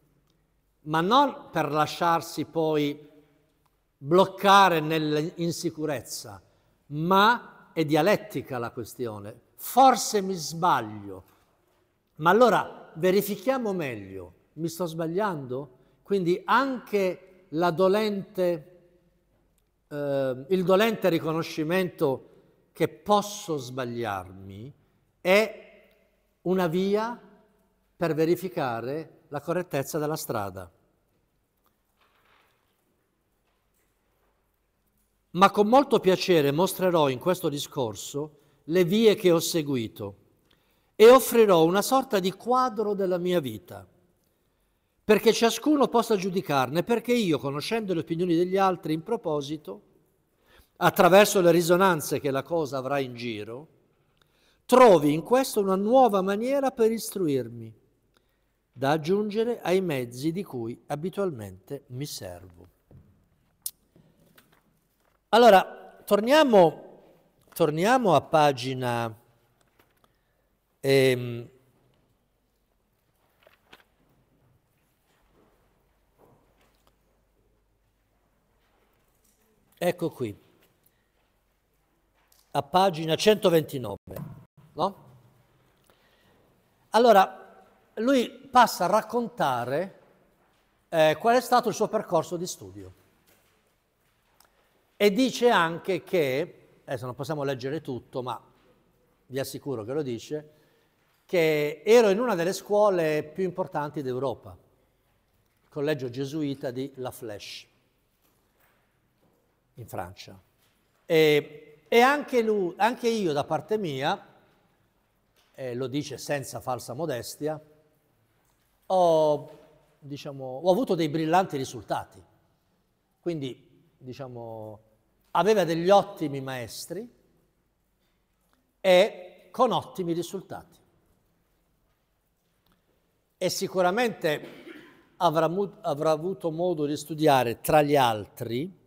ma non per lasciarsi poi bloccare nell'insicurezza, ma è dialettica la questione. Forse mi sbaglio, ma allora verifichiamo meglio, mi sto sbagliando? Quindi anche dolente, eh, il dolente riconoscimento che posso sbagliarmi è una via per verificare la correttezza della strada. Ma con molto piacere mostrerò in questo discorso le vie che ho seguito e offrirò una sorta di quadro della mia vita perché ciascuno possa giudicarne, perché io, conoscendo le opinioni degli altri in proposito, attraverso le risonanze che la cosa avrà in giro, trovi in questo una nuova maniera per istruirmi, da aggiungere ai mezzi di cui abitualmente mi servo. Allora, torniamo, torniamo a pagina... Ehm, Ecco qui, a pagina 129. No? Allora, lui passa a raccontare eh, qual è stato il suo percorso di studio. E dice anche che, adesso non possiamo leggere tutto, ma vi assicuro che lo dice, che ero in una delle scuole più importanti d'Europa, il collegio gesuita di La Flèche in Francia. E, e anche, lui, anche io da parte mia, eh, lo dice senza falsa modestia, ho, diciamo, ho avuto dei brillanti risultati. Quindi, diciamo, aveva degli ottimi maestri e con ottimi risultati. E sicuramente avrà, avrà avuto modo di studiare, tra gli altri,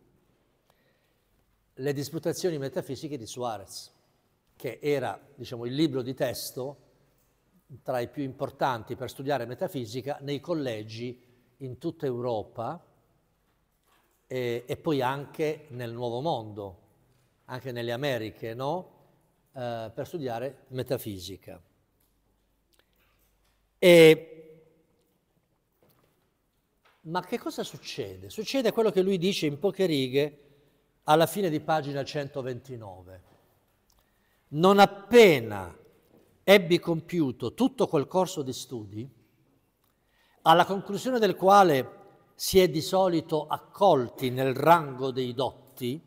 le disputazioni metafisiche di Suarez, che era diciamo, il libro di testo tra i più importanti per studiare metafisica nei collegi in tutta Europa e, e poi anche nel Nuovo Mondo, anche nelle Americhe, no? eh, per studiare metafisica. E, ma che cosa succede? Succede quello che lui dice in poche righe alla fine di pagina 129. Non appena ebbi compiuto tutto quel corso di studi, alla conclusione del quale si è di solito accolti nel rango dei dotti,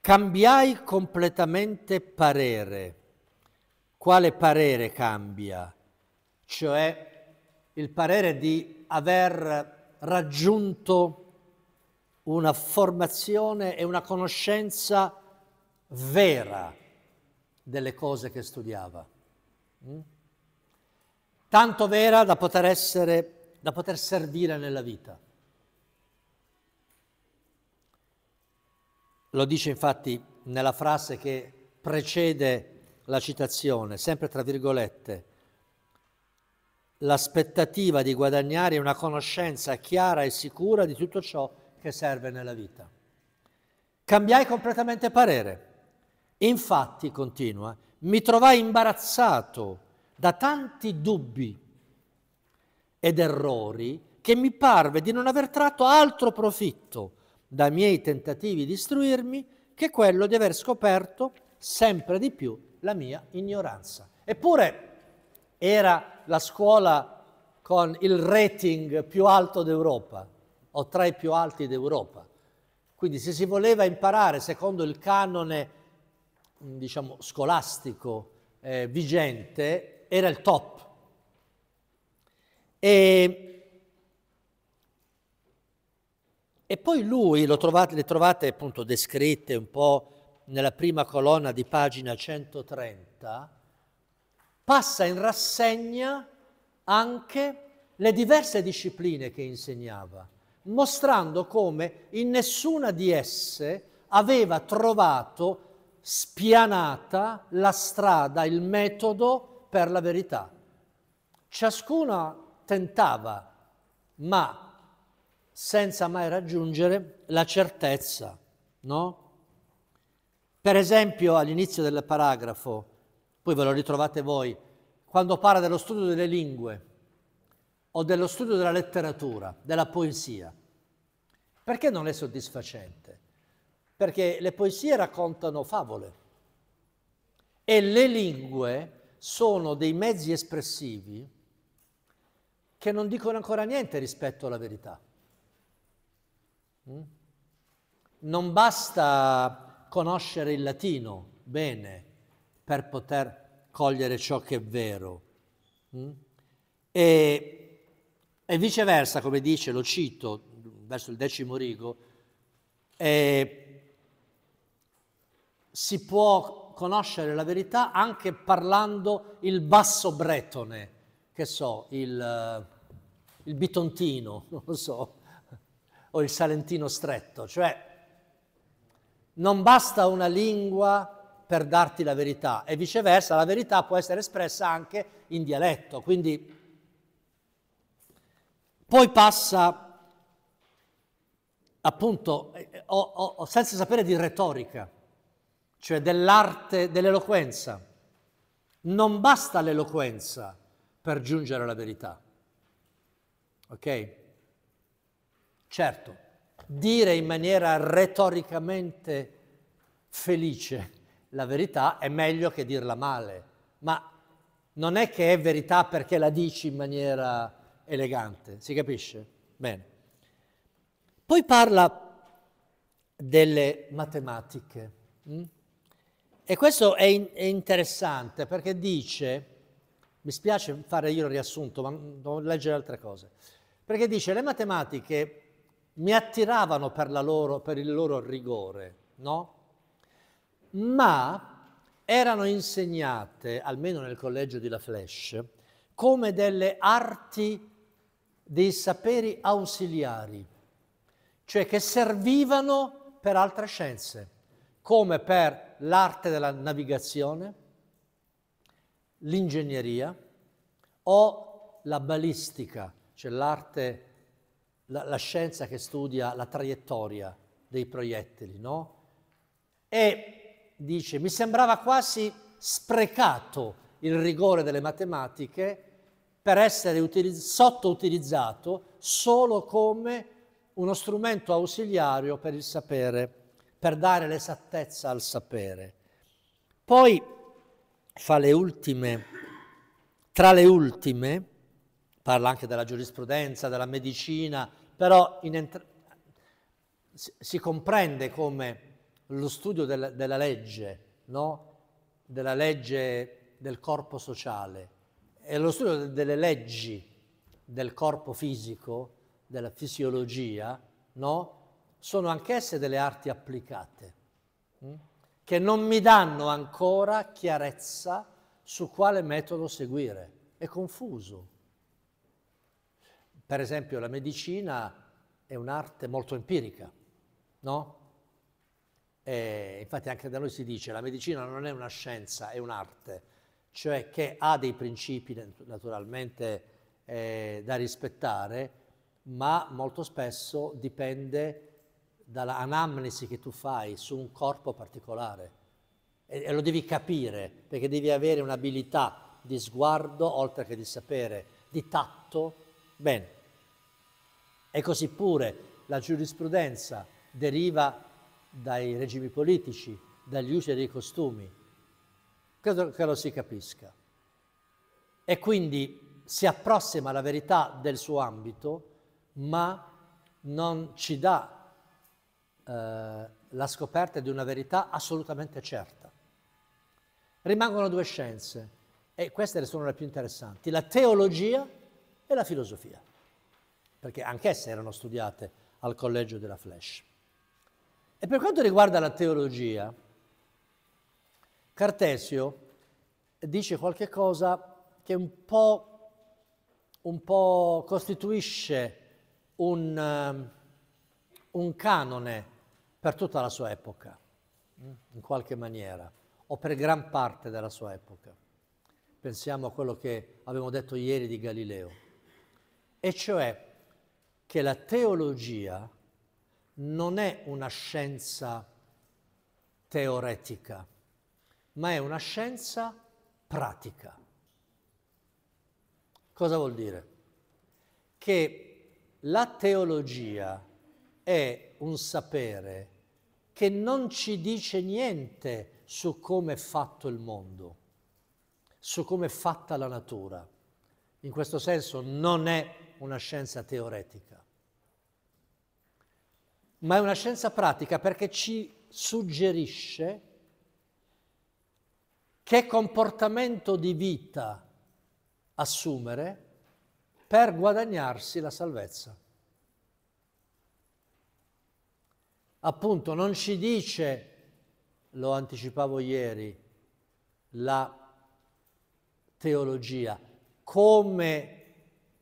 cambiai completamente parere. Quale parere cambia? Cioè il parere di aver raggiunto una formazione e una conoscenza vera delle cose che studiava. Mm? Tanto vera da poter essere, da poter servire nella vita. Lo dice infatti nella frase che precede la citazione, sempre tra virgolette, l'aspettativa di guadagnare una conoscenza chiara e sicura di tutto ciò che serve nella vita. Cambiai completamente parere. Infatti, continua, mi trovai imbarazzato da tanti dubbi ed errori che mi parve di non aver tratto altro profitto dai miei tentativi di istruirmi che quello di aver scoperto sempre di più la mia ignoranza. Eppure era la scuola con il rating più alto d'Europa o tra i più alti d'Europa. Quindi se si voleva imparare secondo il canone diciamo, scolastico eh, vigente, era il top. E, e poi lui, trovate, le trovate appunto descritte un po' nella prima colonna di pagina 130, passa in rassegna anche le diverse discipline che insegnava mostrando come in nessuna di esse aveva trovato spianata la strada, il metodo per la verità. Ciascuna tentava, ma senza mai raggiungere la certezza, no? Per esempio, all'inizio del paragrafo, poi ve lo ritrovate voi, quando parla dello studio delle lingue, o dello studio della letteratura, della poesia. Perché non è soddisfacente? Perché le poesie raccontano favole e le lingue sono dei mezzi espressivi che non dicono ancora niente rispetto alla verità. Mm? Non basta conoscere il latino bene per poter cogliere ciò che è vero. Mm? E e viceversa, come dice, lo cito, verso il decimo rigo, eh, si può conoscere la verità anche parlando il basso bretone, che so, il, eh, il bitontino, [LAUGHS] non lo so, o il salentino stretto. Cioè, non basta una lingua per darti la verità e viceversa la verità può essere espressa anche in dialetto. Quindi poi passa, appunto, eh, eh, o, o, senza sapere di retorica, cioè dell'arte dell'eloquenza. Non basta l'eloquenza per giungere alla verità. Ok? Certo, dire in maniera retoricamente felice la verità è meglio che dirla male, ma non è che è verità perché la dici in maniera elegante, si capisce? Bene. Poi parla delle matematiche. Mm? E questo è, in, è, interessante perché dice, mi spiace fare io il riassunto, ma devo leggere altre cose, perché dice le matematiche mi attiravano per, loro, per il loro rigore, no? Ma erano insegnate, almeno nel collegio di La Flèche, come delle arti dei saperi ausiliari, cioè che servivano per altre scienze, come per l'arte della navigazione, l'ingegneria o la balistica, cioè l'arte, la, la scienza che studia la traiettoria dei proiettili, no? E dice, mi sembrava quasi sprecato il rigore delle matematiche per essere sottoutilizzato solo come uno strumento ausiliario per il sapere, per dare l'esattezza al sapere. Poi fa le ultime, tra le ultime, parla anche della giurisprudenza, della medicina, però ent- si, si, comprende come lo studio del, della legge, no? della legge del corpo sociale, è lo studio delle leggi del corpo fisico, della fisiologia, no? sono anch'esse delle arti applicate, mh? Mm? che non mi danno ancora chiarezza su quale metodo seguire. È confuso. Per esempio la medicina è un'arte molto empirica, no? E infatti anche da noi si dice che la medicina non è una scienza, è un'arte cioè che ha dei principi naturalmente eh, da rispettare, ma molto spesso dipende dall'anamnesi che tu fai su un corpo particolare. E, e lo devi capire, perché devi avere un'abilità di sguardo, oltre che di sapere, di tatto. Bene. E così pure la giurisprudenza deriva dai regimi politici, dagli usi e dai costumi Credo che lo si capisca. E quindi si approssima alla verità del suo ambito, ma non ci dà eh, la scoperta di una verità assolutamente certa. Rimangono due scienze, e queste sono le più interessanti, la teologia e la filosofia, perché anch'esse erano studiate al collegio della Flesh. E per quanto riguarda la teologia, Cartesio dice qualche cosa che un po', un po costituisce un, eh, un canone per tutta la sua epoca, mm, in qualche maniera, o per gran parte della sua epoca. Pensiamo a quello che abbiamo detto ieri di Galileo, e cioè che la teologia non è una scienza teoretica, ma è una scienza pratica. Cosa vuol dire? Che la teologia è un sapere che non ci dice niente su come è fatto il mondo, su come è fatta la natura. In questo senso non è una scienza teoretica, ma è una scienza pratica perché ci suggerisce che comportamento di vita assumere per guadagnarsi la salvezza. Appunto, non ci dice, lo anticipavo ieri, la teologia, come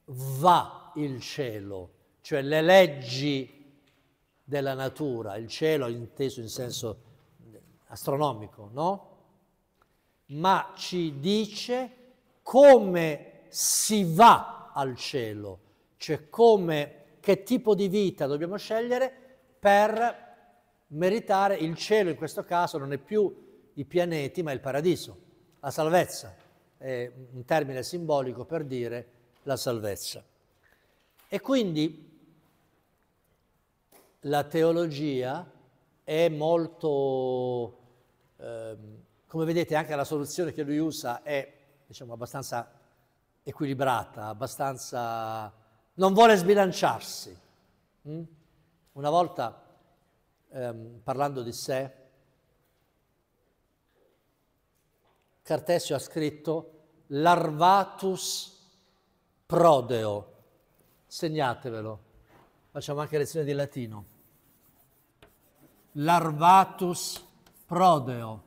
va il cielo, cioè le leggi della natura, il cielo inteso in senso astronomico, no? ma ci dice come si va al cielo, cioè come, che tipo di vita dobbiamo scegliere per meritare il cielo, in questo caso non è più i pianeti, ma il paradiso, la salvezza, è un termine simbolico per dire la salvezza. E quindi la teologia è molto... Ehm, come vedete anche la soluzione che lui usa è diciamo, abbastanza equilibrata, abbastanza... non vuole sbilanciarsi. Mm? Una volta, ehm, parlando di sé, Cartesio ha scritto larvatus prodeo. Segnatevelo, facciamo anche lezione di latino. Larvatus prodeo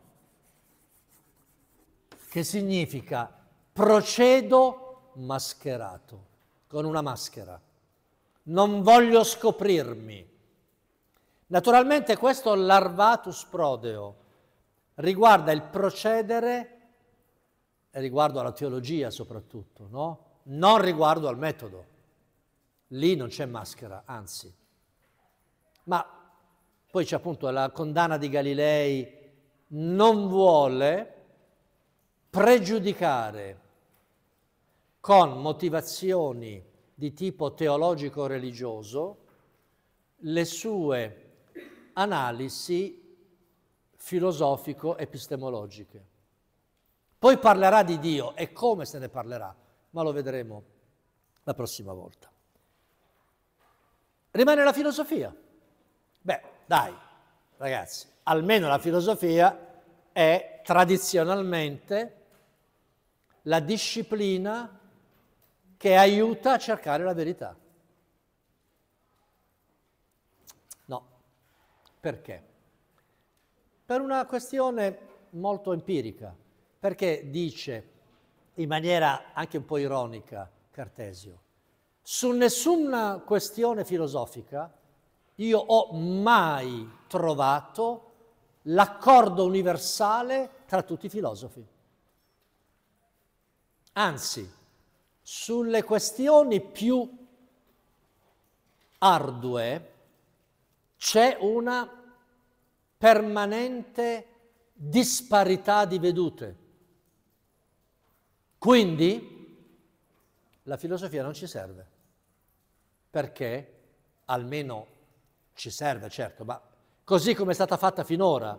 che significa procedo mascherato, con una maschera. Non voglio scoprirmi. Naturalmente questo larvatus prodeo riguarda il procedere riguardo alla teologia soprattutto, no? Non riguardo al metodo. Lì non c'è maschera, anzi. Ma poi c'è appunto la condanna di Galilei non vuole pregiudicare con motivazioni di tipo teologico-religioso le sue analisi filosofico-epistemologiche. Poi parlerà di Dio e come se ne parlerà, ma lo vedremo la prossima volta. Rimane la filosofia. Beh, dai, ragazzi, almeno la filosofia è tradizionalmente la disciplina che aiuta a cercare la verità. No, perché? Per una questione molto empirica, perché dice in maniera anche un po' ironica Cartesio, su nessuna questione filosofica io ho mai trovato l'accordo universale tra tutti i filosofi. Anzi, sulle questioni più ardue c'è una permanente disparità di vedute. Quindi la filosofia non ci serve, perché almeno ci serve, certo, ma così come è stata fatta finora,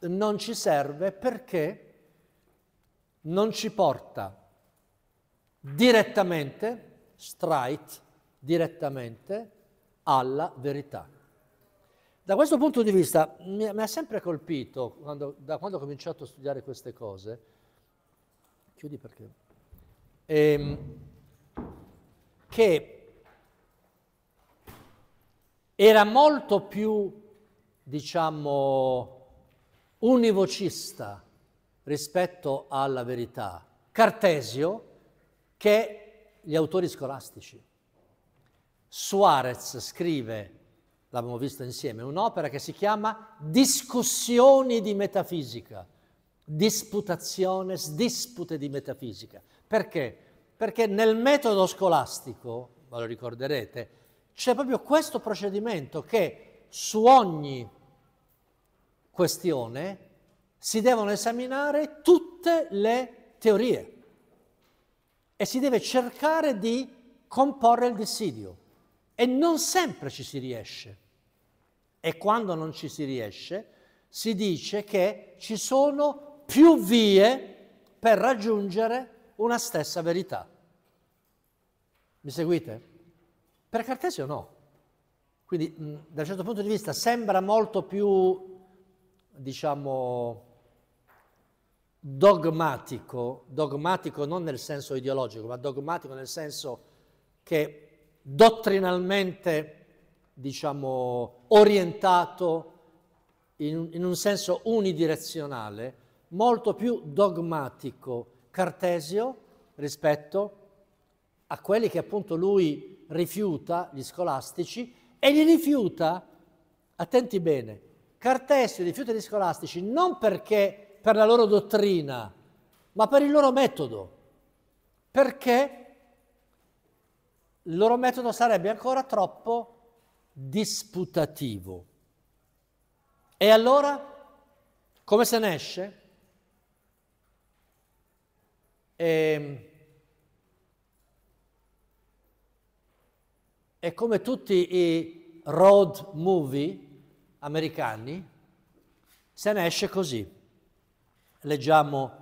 non ci serve perché non ci porta direttamente, straight, direttamente alla verità. Da questo punto di vista mi, mi ha sempre colpito, quando, da quando ho cominciato a studiare queste cose, chiudi perché, ehm, che era molto più, diciamo, univocista rispetto alla verità Cartesio che gli autori scolastici. Suarez scrive, l'abbiamo visto insieme, un'opera che si chiama Discussioni di metafisica, disputazione, dispute di metafisica. Perché? Perché nel metodo scolastico, ve lo ricorderete, c'è proprio questo procedimento che su ogni questione si devono esaminare tutte le teorie e si deve cercare di comporre il dissidio. E non sempre ci si riesce. E quando non ci si riesce, si dice che ci sono più vie per raggiungere una stessa verità. Mi seguite? Per Cartesio no. Quindi mh, da un certo punto di vista sembra molto più, diciamo, dogmatico, dogmatico non nel senso ideologico, ma dogmatico nel senso che dottrinalmente, diciamo, orientato in, in un senso unidirezionale, molto più dogmatico, cartesio rispetto a quelli che appunto lui rifiuta, gli scolastici, e li rifiuta, attenti bene, Cartesio rifiuta gli scolastici non perché per la loro dottrina, ma per il loro metodo. Perché il loro metodo sarebbe ancora troppo disputativo. E allora come se ne esce? E, ehm, e come tutti i road movie americani, se ne esce così leggiamo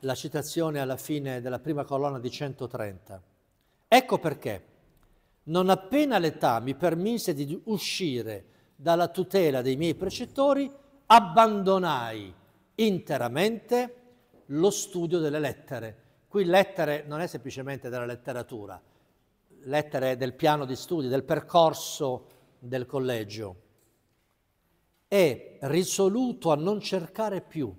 la citazione alla fine della prima colonna di 130. Ecco perché, non appena l'età mi permise di uscire dalla tutela dei miei precettori, abbandonai interamente lo studio delle lettere. Qui lettere non è semplicemente della letteratura, lettere del piano di studi, del percorso del collegio. E risoluto a non cercare più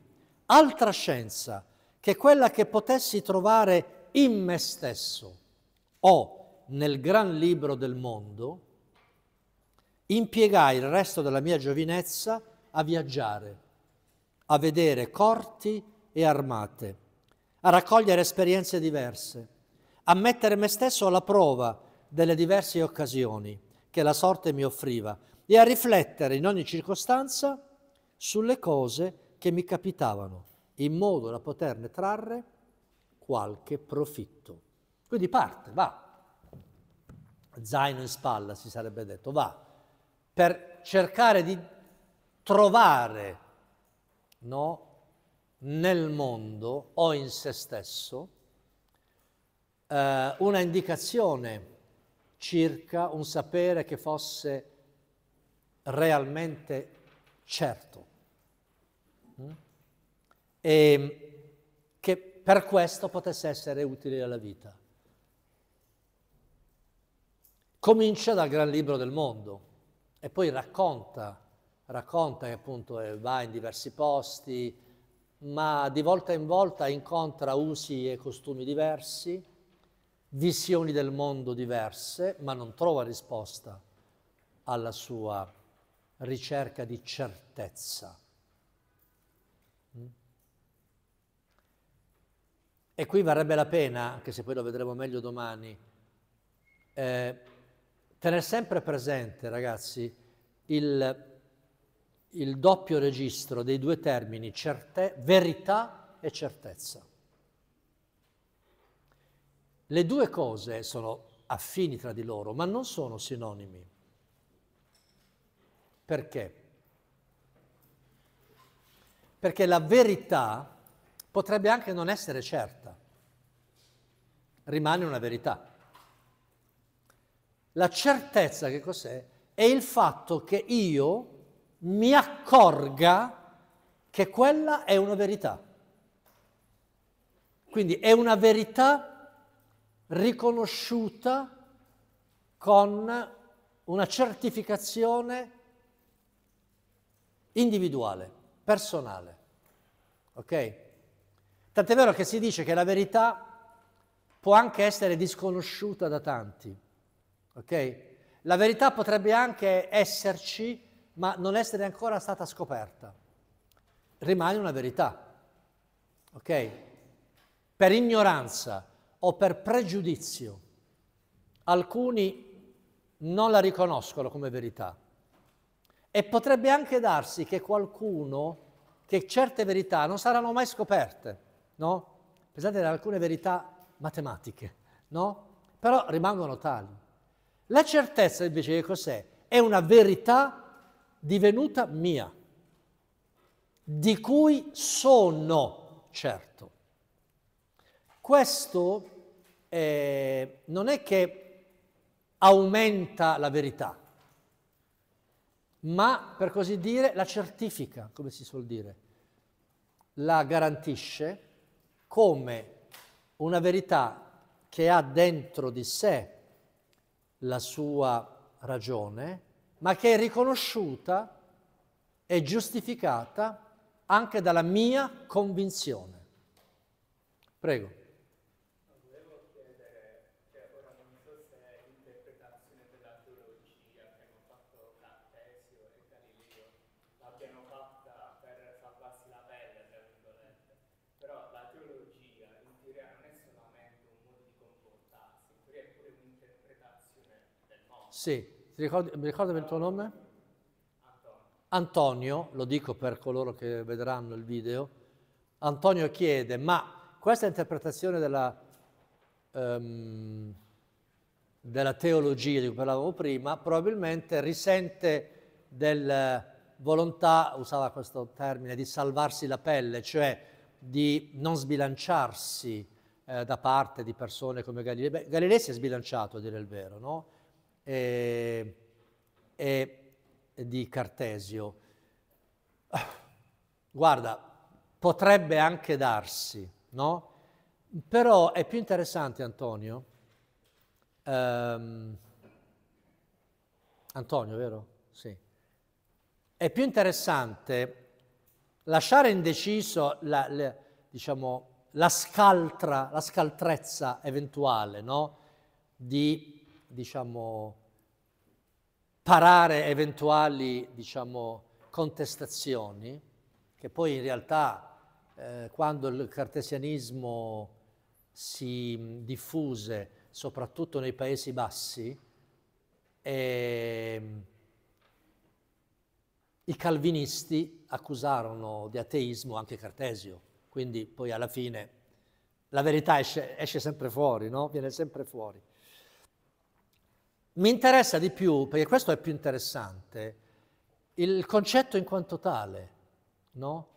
altra scienza che quella che potessi trovare in me stesso o nel gran libro del mondo, impiegai il resto della mia giovinezza a viaggiare, a vedere corti e armate, a raccogliere esperienze diverse, a mettere me stesso alla prova delle diverse occasioni che la sorte mi offriva e a riflettere in ogni circostanza sulle cose che che mi capitavano, in modo da poterne trarre qualche profitto. Quindi parte, va. Zaino in spalla si sarebbe detto, va, per cercare di trovare no, nel mondo o in se stesso eh, una indicazione circa un sapere che fosse realmente certo. Mm? e che per questo potesse essere utile alla vita. Comincia dal Gran Libro del Mondo e poi racconta, racconta che appunto eh, va in diversi posti, ma di volta in volta incontra usi e costumi diversi, visioni del mondo diverse, ma non trova risposta alla sua ricerca di certezza. Mm. E qui varrebbe la pena, anche se poi lo vedremo meglio domani, eh, tenere sempre presente, ragazzi, il, il doppio registro dei due termini certe- verità e certezza. Le due cose sono affini tra di loro, ma non sono sinonimi. Perché? perché la verità potrebbe anche non essere certa, rimane una verità. La certezza che cos'è? È il fatto che io mi accorga che quella è una verità. Quindi è una verità riconosciuta con una certificazione individuale personale. Ok? Tant'è vero che si dice che la verità può anche essere disconosciuta da tanti. Ok? La verità potrebbe anche esserci, ma non essere ancora stata scoperta. Rimane una verità. Ok? Per ignoranza o per pregiudizio alcuni non la riconoscono come verità e potrebbe anche darsi che qualcuno, che certe verità non saranno mai scoperte, no? Pensate ad alcune verità matematiche, no? Però rimangono tali. La certezza invece che cos'è? È una verità divenuta mia, di cui sono certo. Questo eh, non è che aumenta la verità, ma per così dire la certifica, come si suol dire, la garantisce come una verità che ha dentro di sé la sua ragione, ma che è riconosciuta e giustificata anche dalla mia convinzione. Prego. Sì, ricordi, mi ricordo il tuo nome? Antonio, lo dico per coloro che vedranno il video, Antonio chiede, ma questa interpretazione della, um, della teologia di cui parlavamo prima probabilmente risente della volontà, usava questo termine, di salvarsi la pelle, cioè di non sbilanciarsi eh, da parte di persone come Galilei. Galilei si è sbilanciato, a dire il vero, no? eh, e di Cartesio. Guarda, potrebbe anche darsi, no? Però è più interessante, Antonio. Um, Antonio, vero? Sì. È più interessante lasciare indeciso la, la, diciamo, la scaltra, la scaltrezza eventuale, no? Di diciamo, parare eventuali diciamo, contestazioni, che poi in realtà eh, quando il cartesianismo si mm, diffuse, soprattutto nei Paesi Bassi, eh, i calvinisti accusarono di ateismo anche Cartesio, quindi poi alla fine la verità esce, esce sempre fuori, no? viene sempre fuori. Mi interessa di più, perché questo è più interessante, il concetto in quanto tale, no?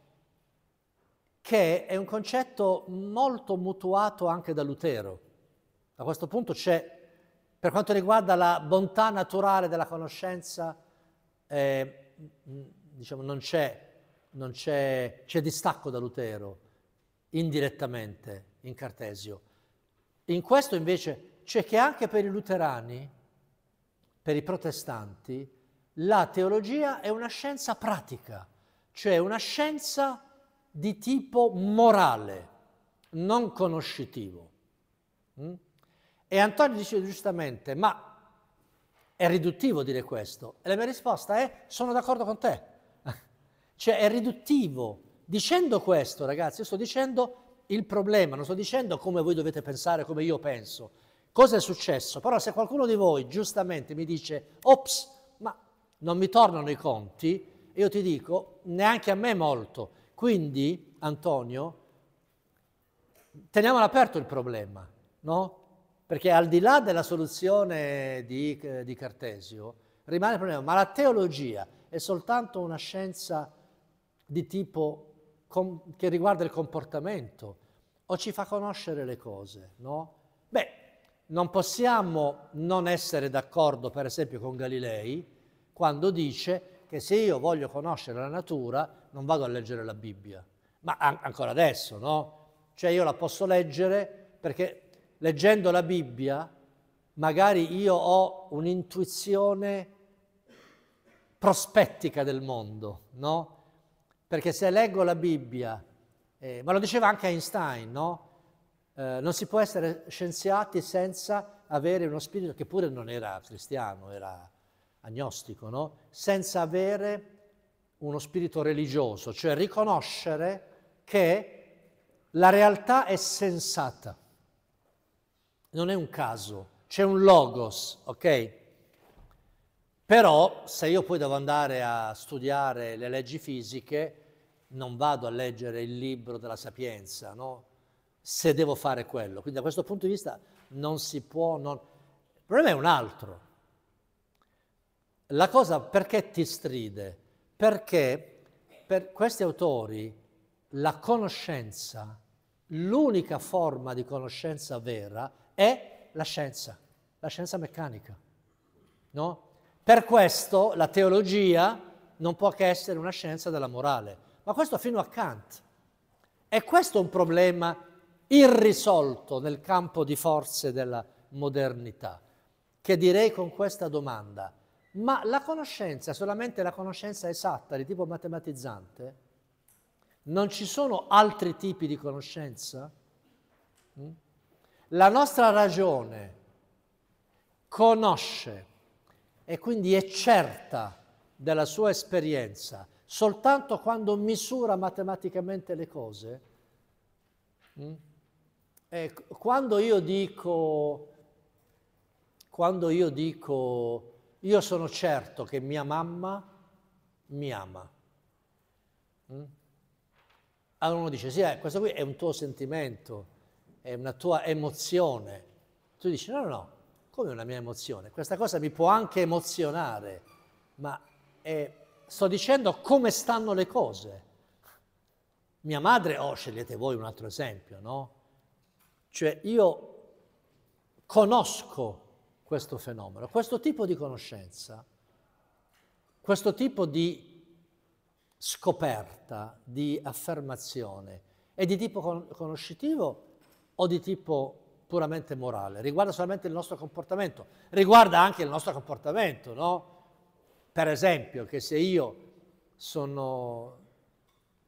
che è un concetto molto mutuato anche da Lutero. A questo punto c'è, per quanto riguarda la bontà naturale della conoscenza, eh, diciamo, non, c'è, non c'è, c'è distacco da Lutero, indirettamente, in Cartesio. In questo invece c'è che anche per i luterani per i protestanti, la teologia è una scienza pratica, cioè una scienza di tipo morale, non conoscitivo. Mm? E Antonio dice giustamente, ma è riduttivo dire questo. E la mia risposta è, sono d'accordo con te. [LAUGHS] cioè è riduttivo. Dicendo questo, ragazzi, io sto dicendo il problema, non sto dicendo come voi dovete pensare, come io penso. Cosa è successo? Però se qualcuno di voi giustamente mi dice, ops, ma non mi tornano i conti, io ti dico, neanche a me molto. Quindi, Antonio, teniamo aperto il problema, no? Perché al di là della soluzione di, eh, di Cartesio, rimane il problema, ma la teologia è soltanto una scienza di tipo com- che riguarda il comportamento o ci fa conoscere le cose, no? Beh, non possiamo non essere d'accordo, per esempio, con Galilei, quando dice che se io voglio conoscere la natura non vado a leggere la Bibbia. Ma an- ancora adesso, no? Cioè io la posso leggere perché leggendo la Bibbia magari io ho un'intuizione prospettica del mondo, no? Perché se leggo la Bibbia, eh, ma lo diceva anche Einstein, no? Eh, non si può essere scienziati senza avere uno spirito che pure non era cristiano, era agnostico, no? senza avere uno spirito religioso, cioè riconoscere che la realtà è sensata. Non è un caso, c'è un logos, ok? Però se io poi devo andare a studiare le leggi fisiche, non vado a leggere il libro della sapienza, no? se devo fare quello. Quindi da questo punto di vista non si può... Non... Il problema è un altro. La cosa perché ti stride? Perché per questi autori la conoscenza, l'unica forma di conoscenza vera è la scienza, la scienza meccanica. No? Per questo la teologia non può che essere una scienza della morale. Ma questo fino a Kant. E questo è un problema irrisolto nel campo di forze della modernità, che direi con questa domanda, ma la conoscenza, solamente la conoscenza esatta di tipo matematizzante? Non ci sono altri tipi di conoscenza? Mm? La nostra ragione conosce e quindi è certa della sua esperienza soltanto quando misura matematicamente le cose? Mm? Ecco, quando io dico, quando io dico, io sono certo che mia mamma mi ama. Mm? Allora uno dice, sì, eh, questo qui è un tuo sentimento, è una tua emozione. Tu dici, no, no, no, come una mia emozione? Questa cosa mi può anche emozionare, ma è, sto dicendo come stanno le cose. Mia madre, o oh, scegliete voi un altro esempio, no? Cioè io conosco questo fenomeno, questo tipo di conoscenza, questo tipo di scoperta, di affermazione, è di tipo conoscitivo o di tipo puramente morale? Riguarda solamente il nostro comportamento, riguarda anche il nostro comportamento, no? Per esempio, che se io sono,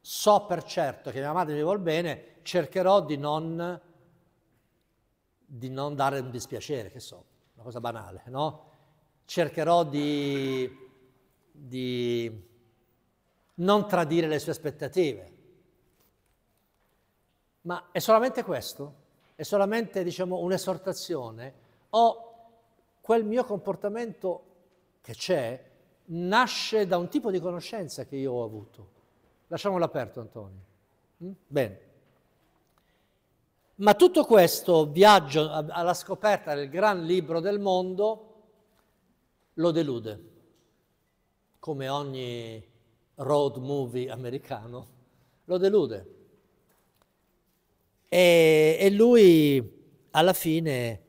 so per certo che mia madre mi vuole bene, cercherò di non di non dare un dispiacere, che so, una cosa banale, no? Cercherò di, di non tradire le sue aspettative. Ma è solamente questo? È solamente, diciamo, un'esortazione? O quel mio comportamento che c'è nasce da un tipo di conoscenza che io ho avuto? Lasciamolo aperto, Antonio. Mm? Bene. Ma tutto questo viaggio alla scoperta del gran libro del mondo lo delude, come ogni road movie americano, lo delude. E, e lui alla fine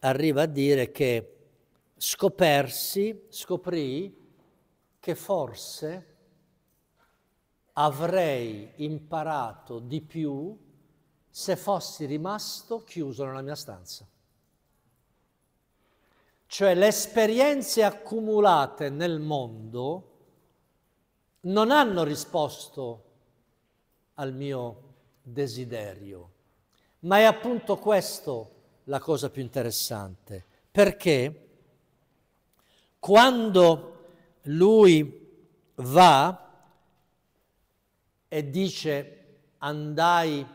arriva a dire che scopersi, scoprì che forse avrei imparato di più se fossi rimasto chiuso nella mia stanza. Cioè le esperienze accumulate nel mondo non hanno risposto al mio desiderio, ma è appunto questa la cosa più interessante, perché quando lui va e dice andai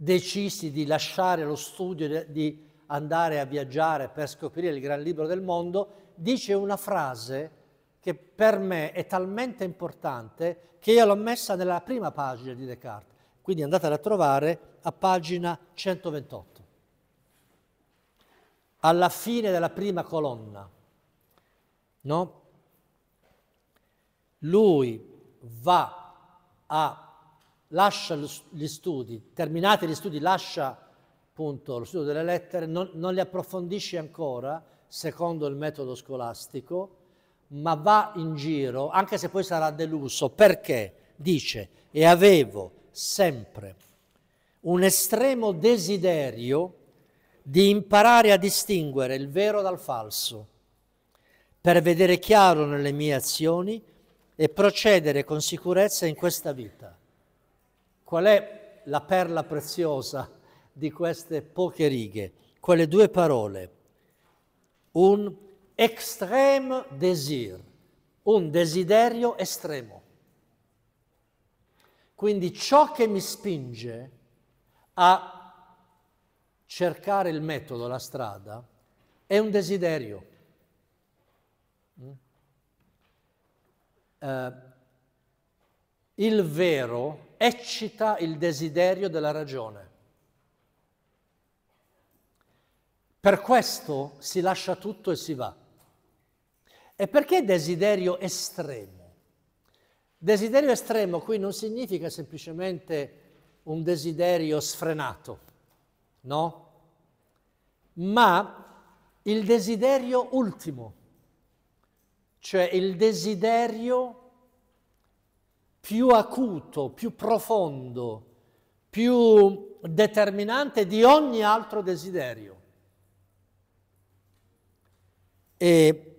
decisi di lasciare lo studio, di andare a viaggiare per scoprire il gran libro del mondo, dice una frase che per me è talmente importante che io l'ho messa nella prima pagina di Descartes. Quindi andatela a trovare a pagina 128. Alla fine della prima colonna. No? Lui va a lascia gli studi, terminati gli studi, lascia appunto lo studio delle lettere, non, non li approfondisce ancora secondo il metodo scolastico, ma va in giro, anche se poi sarà deluso, perché dice, e avevo sempre un estremo desiderio di imparare a distinguere il vero dal falso, per vedere chiaro nelle mie azioni e procedere con sicurezza in questa vita. Qual è la perla preziosa di queste poche righe? Quelle due parole. Un extreme désir, un desiderio estremo. Quindi ciò che mi spinge a cercare il metodo, la strada, è un desiderio. Mm? Uh, il vero eccita il desiderio della ragione. Per questo si lascia tutto e si va. E perché desiderio estremo? Desiderio estremo qui non significa semplicemente un desiderio sfrenato, no? Ma il desiderio ultimo, cioè il desiderio più acuto, più profondo, più determinante di ogni altro desiderio. E,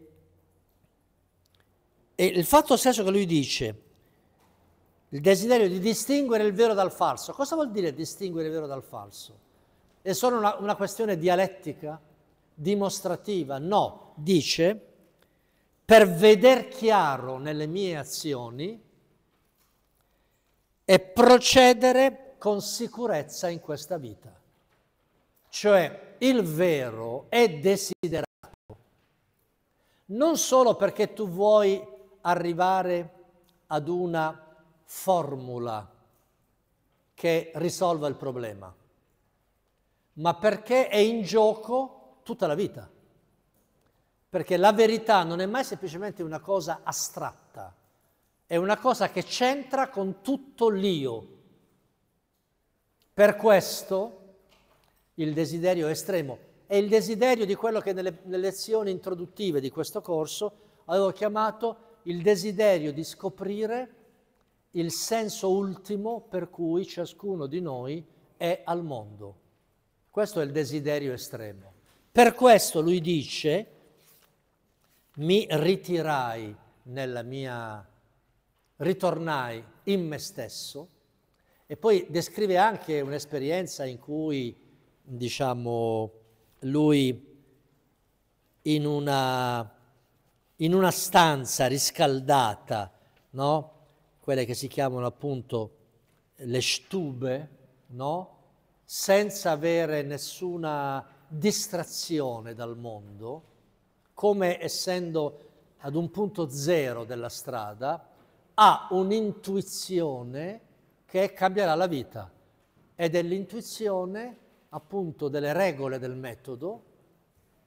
e il fatto stesso che lui dice, il desiderio di distinguere il vero dal falso, cosa vuol dire distinguere il vero dal falso? È solo una, una questione dialettica, dimostrativa? No, dice, per veder chiaro nelle mie azioni, e procedere con sicurezza in questa vita. Cioè il vero è desiderato, non solo perché tu vuoi arrivare ad una formula che risolva il problema, ma perché è in gioco tutta la vita. Perché la verità non è mai semplicemente una cosa astratta, è una cosa che c'entra con tutto l'io. Per questo il desiderio estremo è il desiderio di quello che nelle, nelle lezioni introduttive di questo corso avevo chiamato il desiderio di scoprire il senso ultimo per cui ciascuno di noi è al mondo. Questo è il desiderio estremo. Per questo lui dice, mi ritirai nella mia ritornai in me stesso e poi descrive anche un'esperienza in cui, diciamo, lui in una, in una stanza riscaldata, no? quelle che si chiamano appunto le stube, no? senza avere nessuna distrazione dal mondo, come essendo ad un punto zero della strada, ha un'intuizione che cambierà la vita ed è l'intuizione appunto delle regole del metodo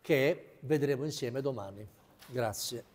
che vedremo insieme domani. Grazie.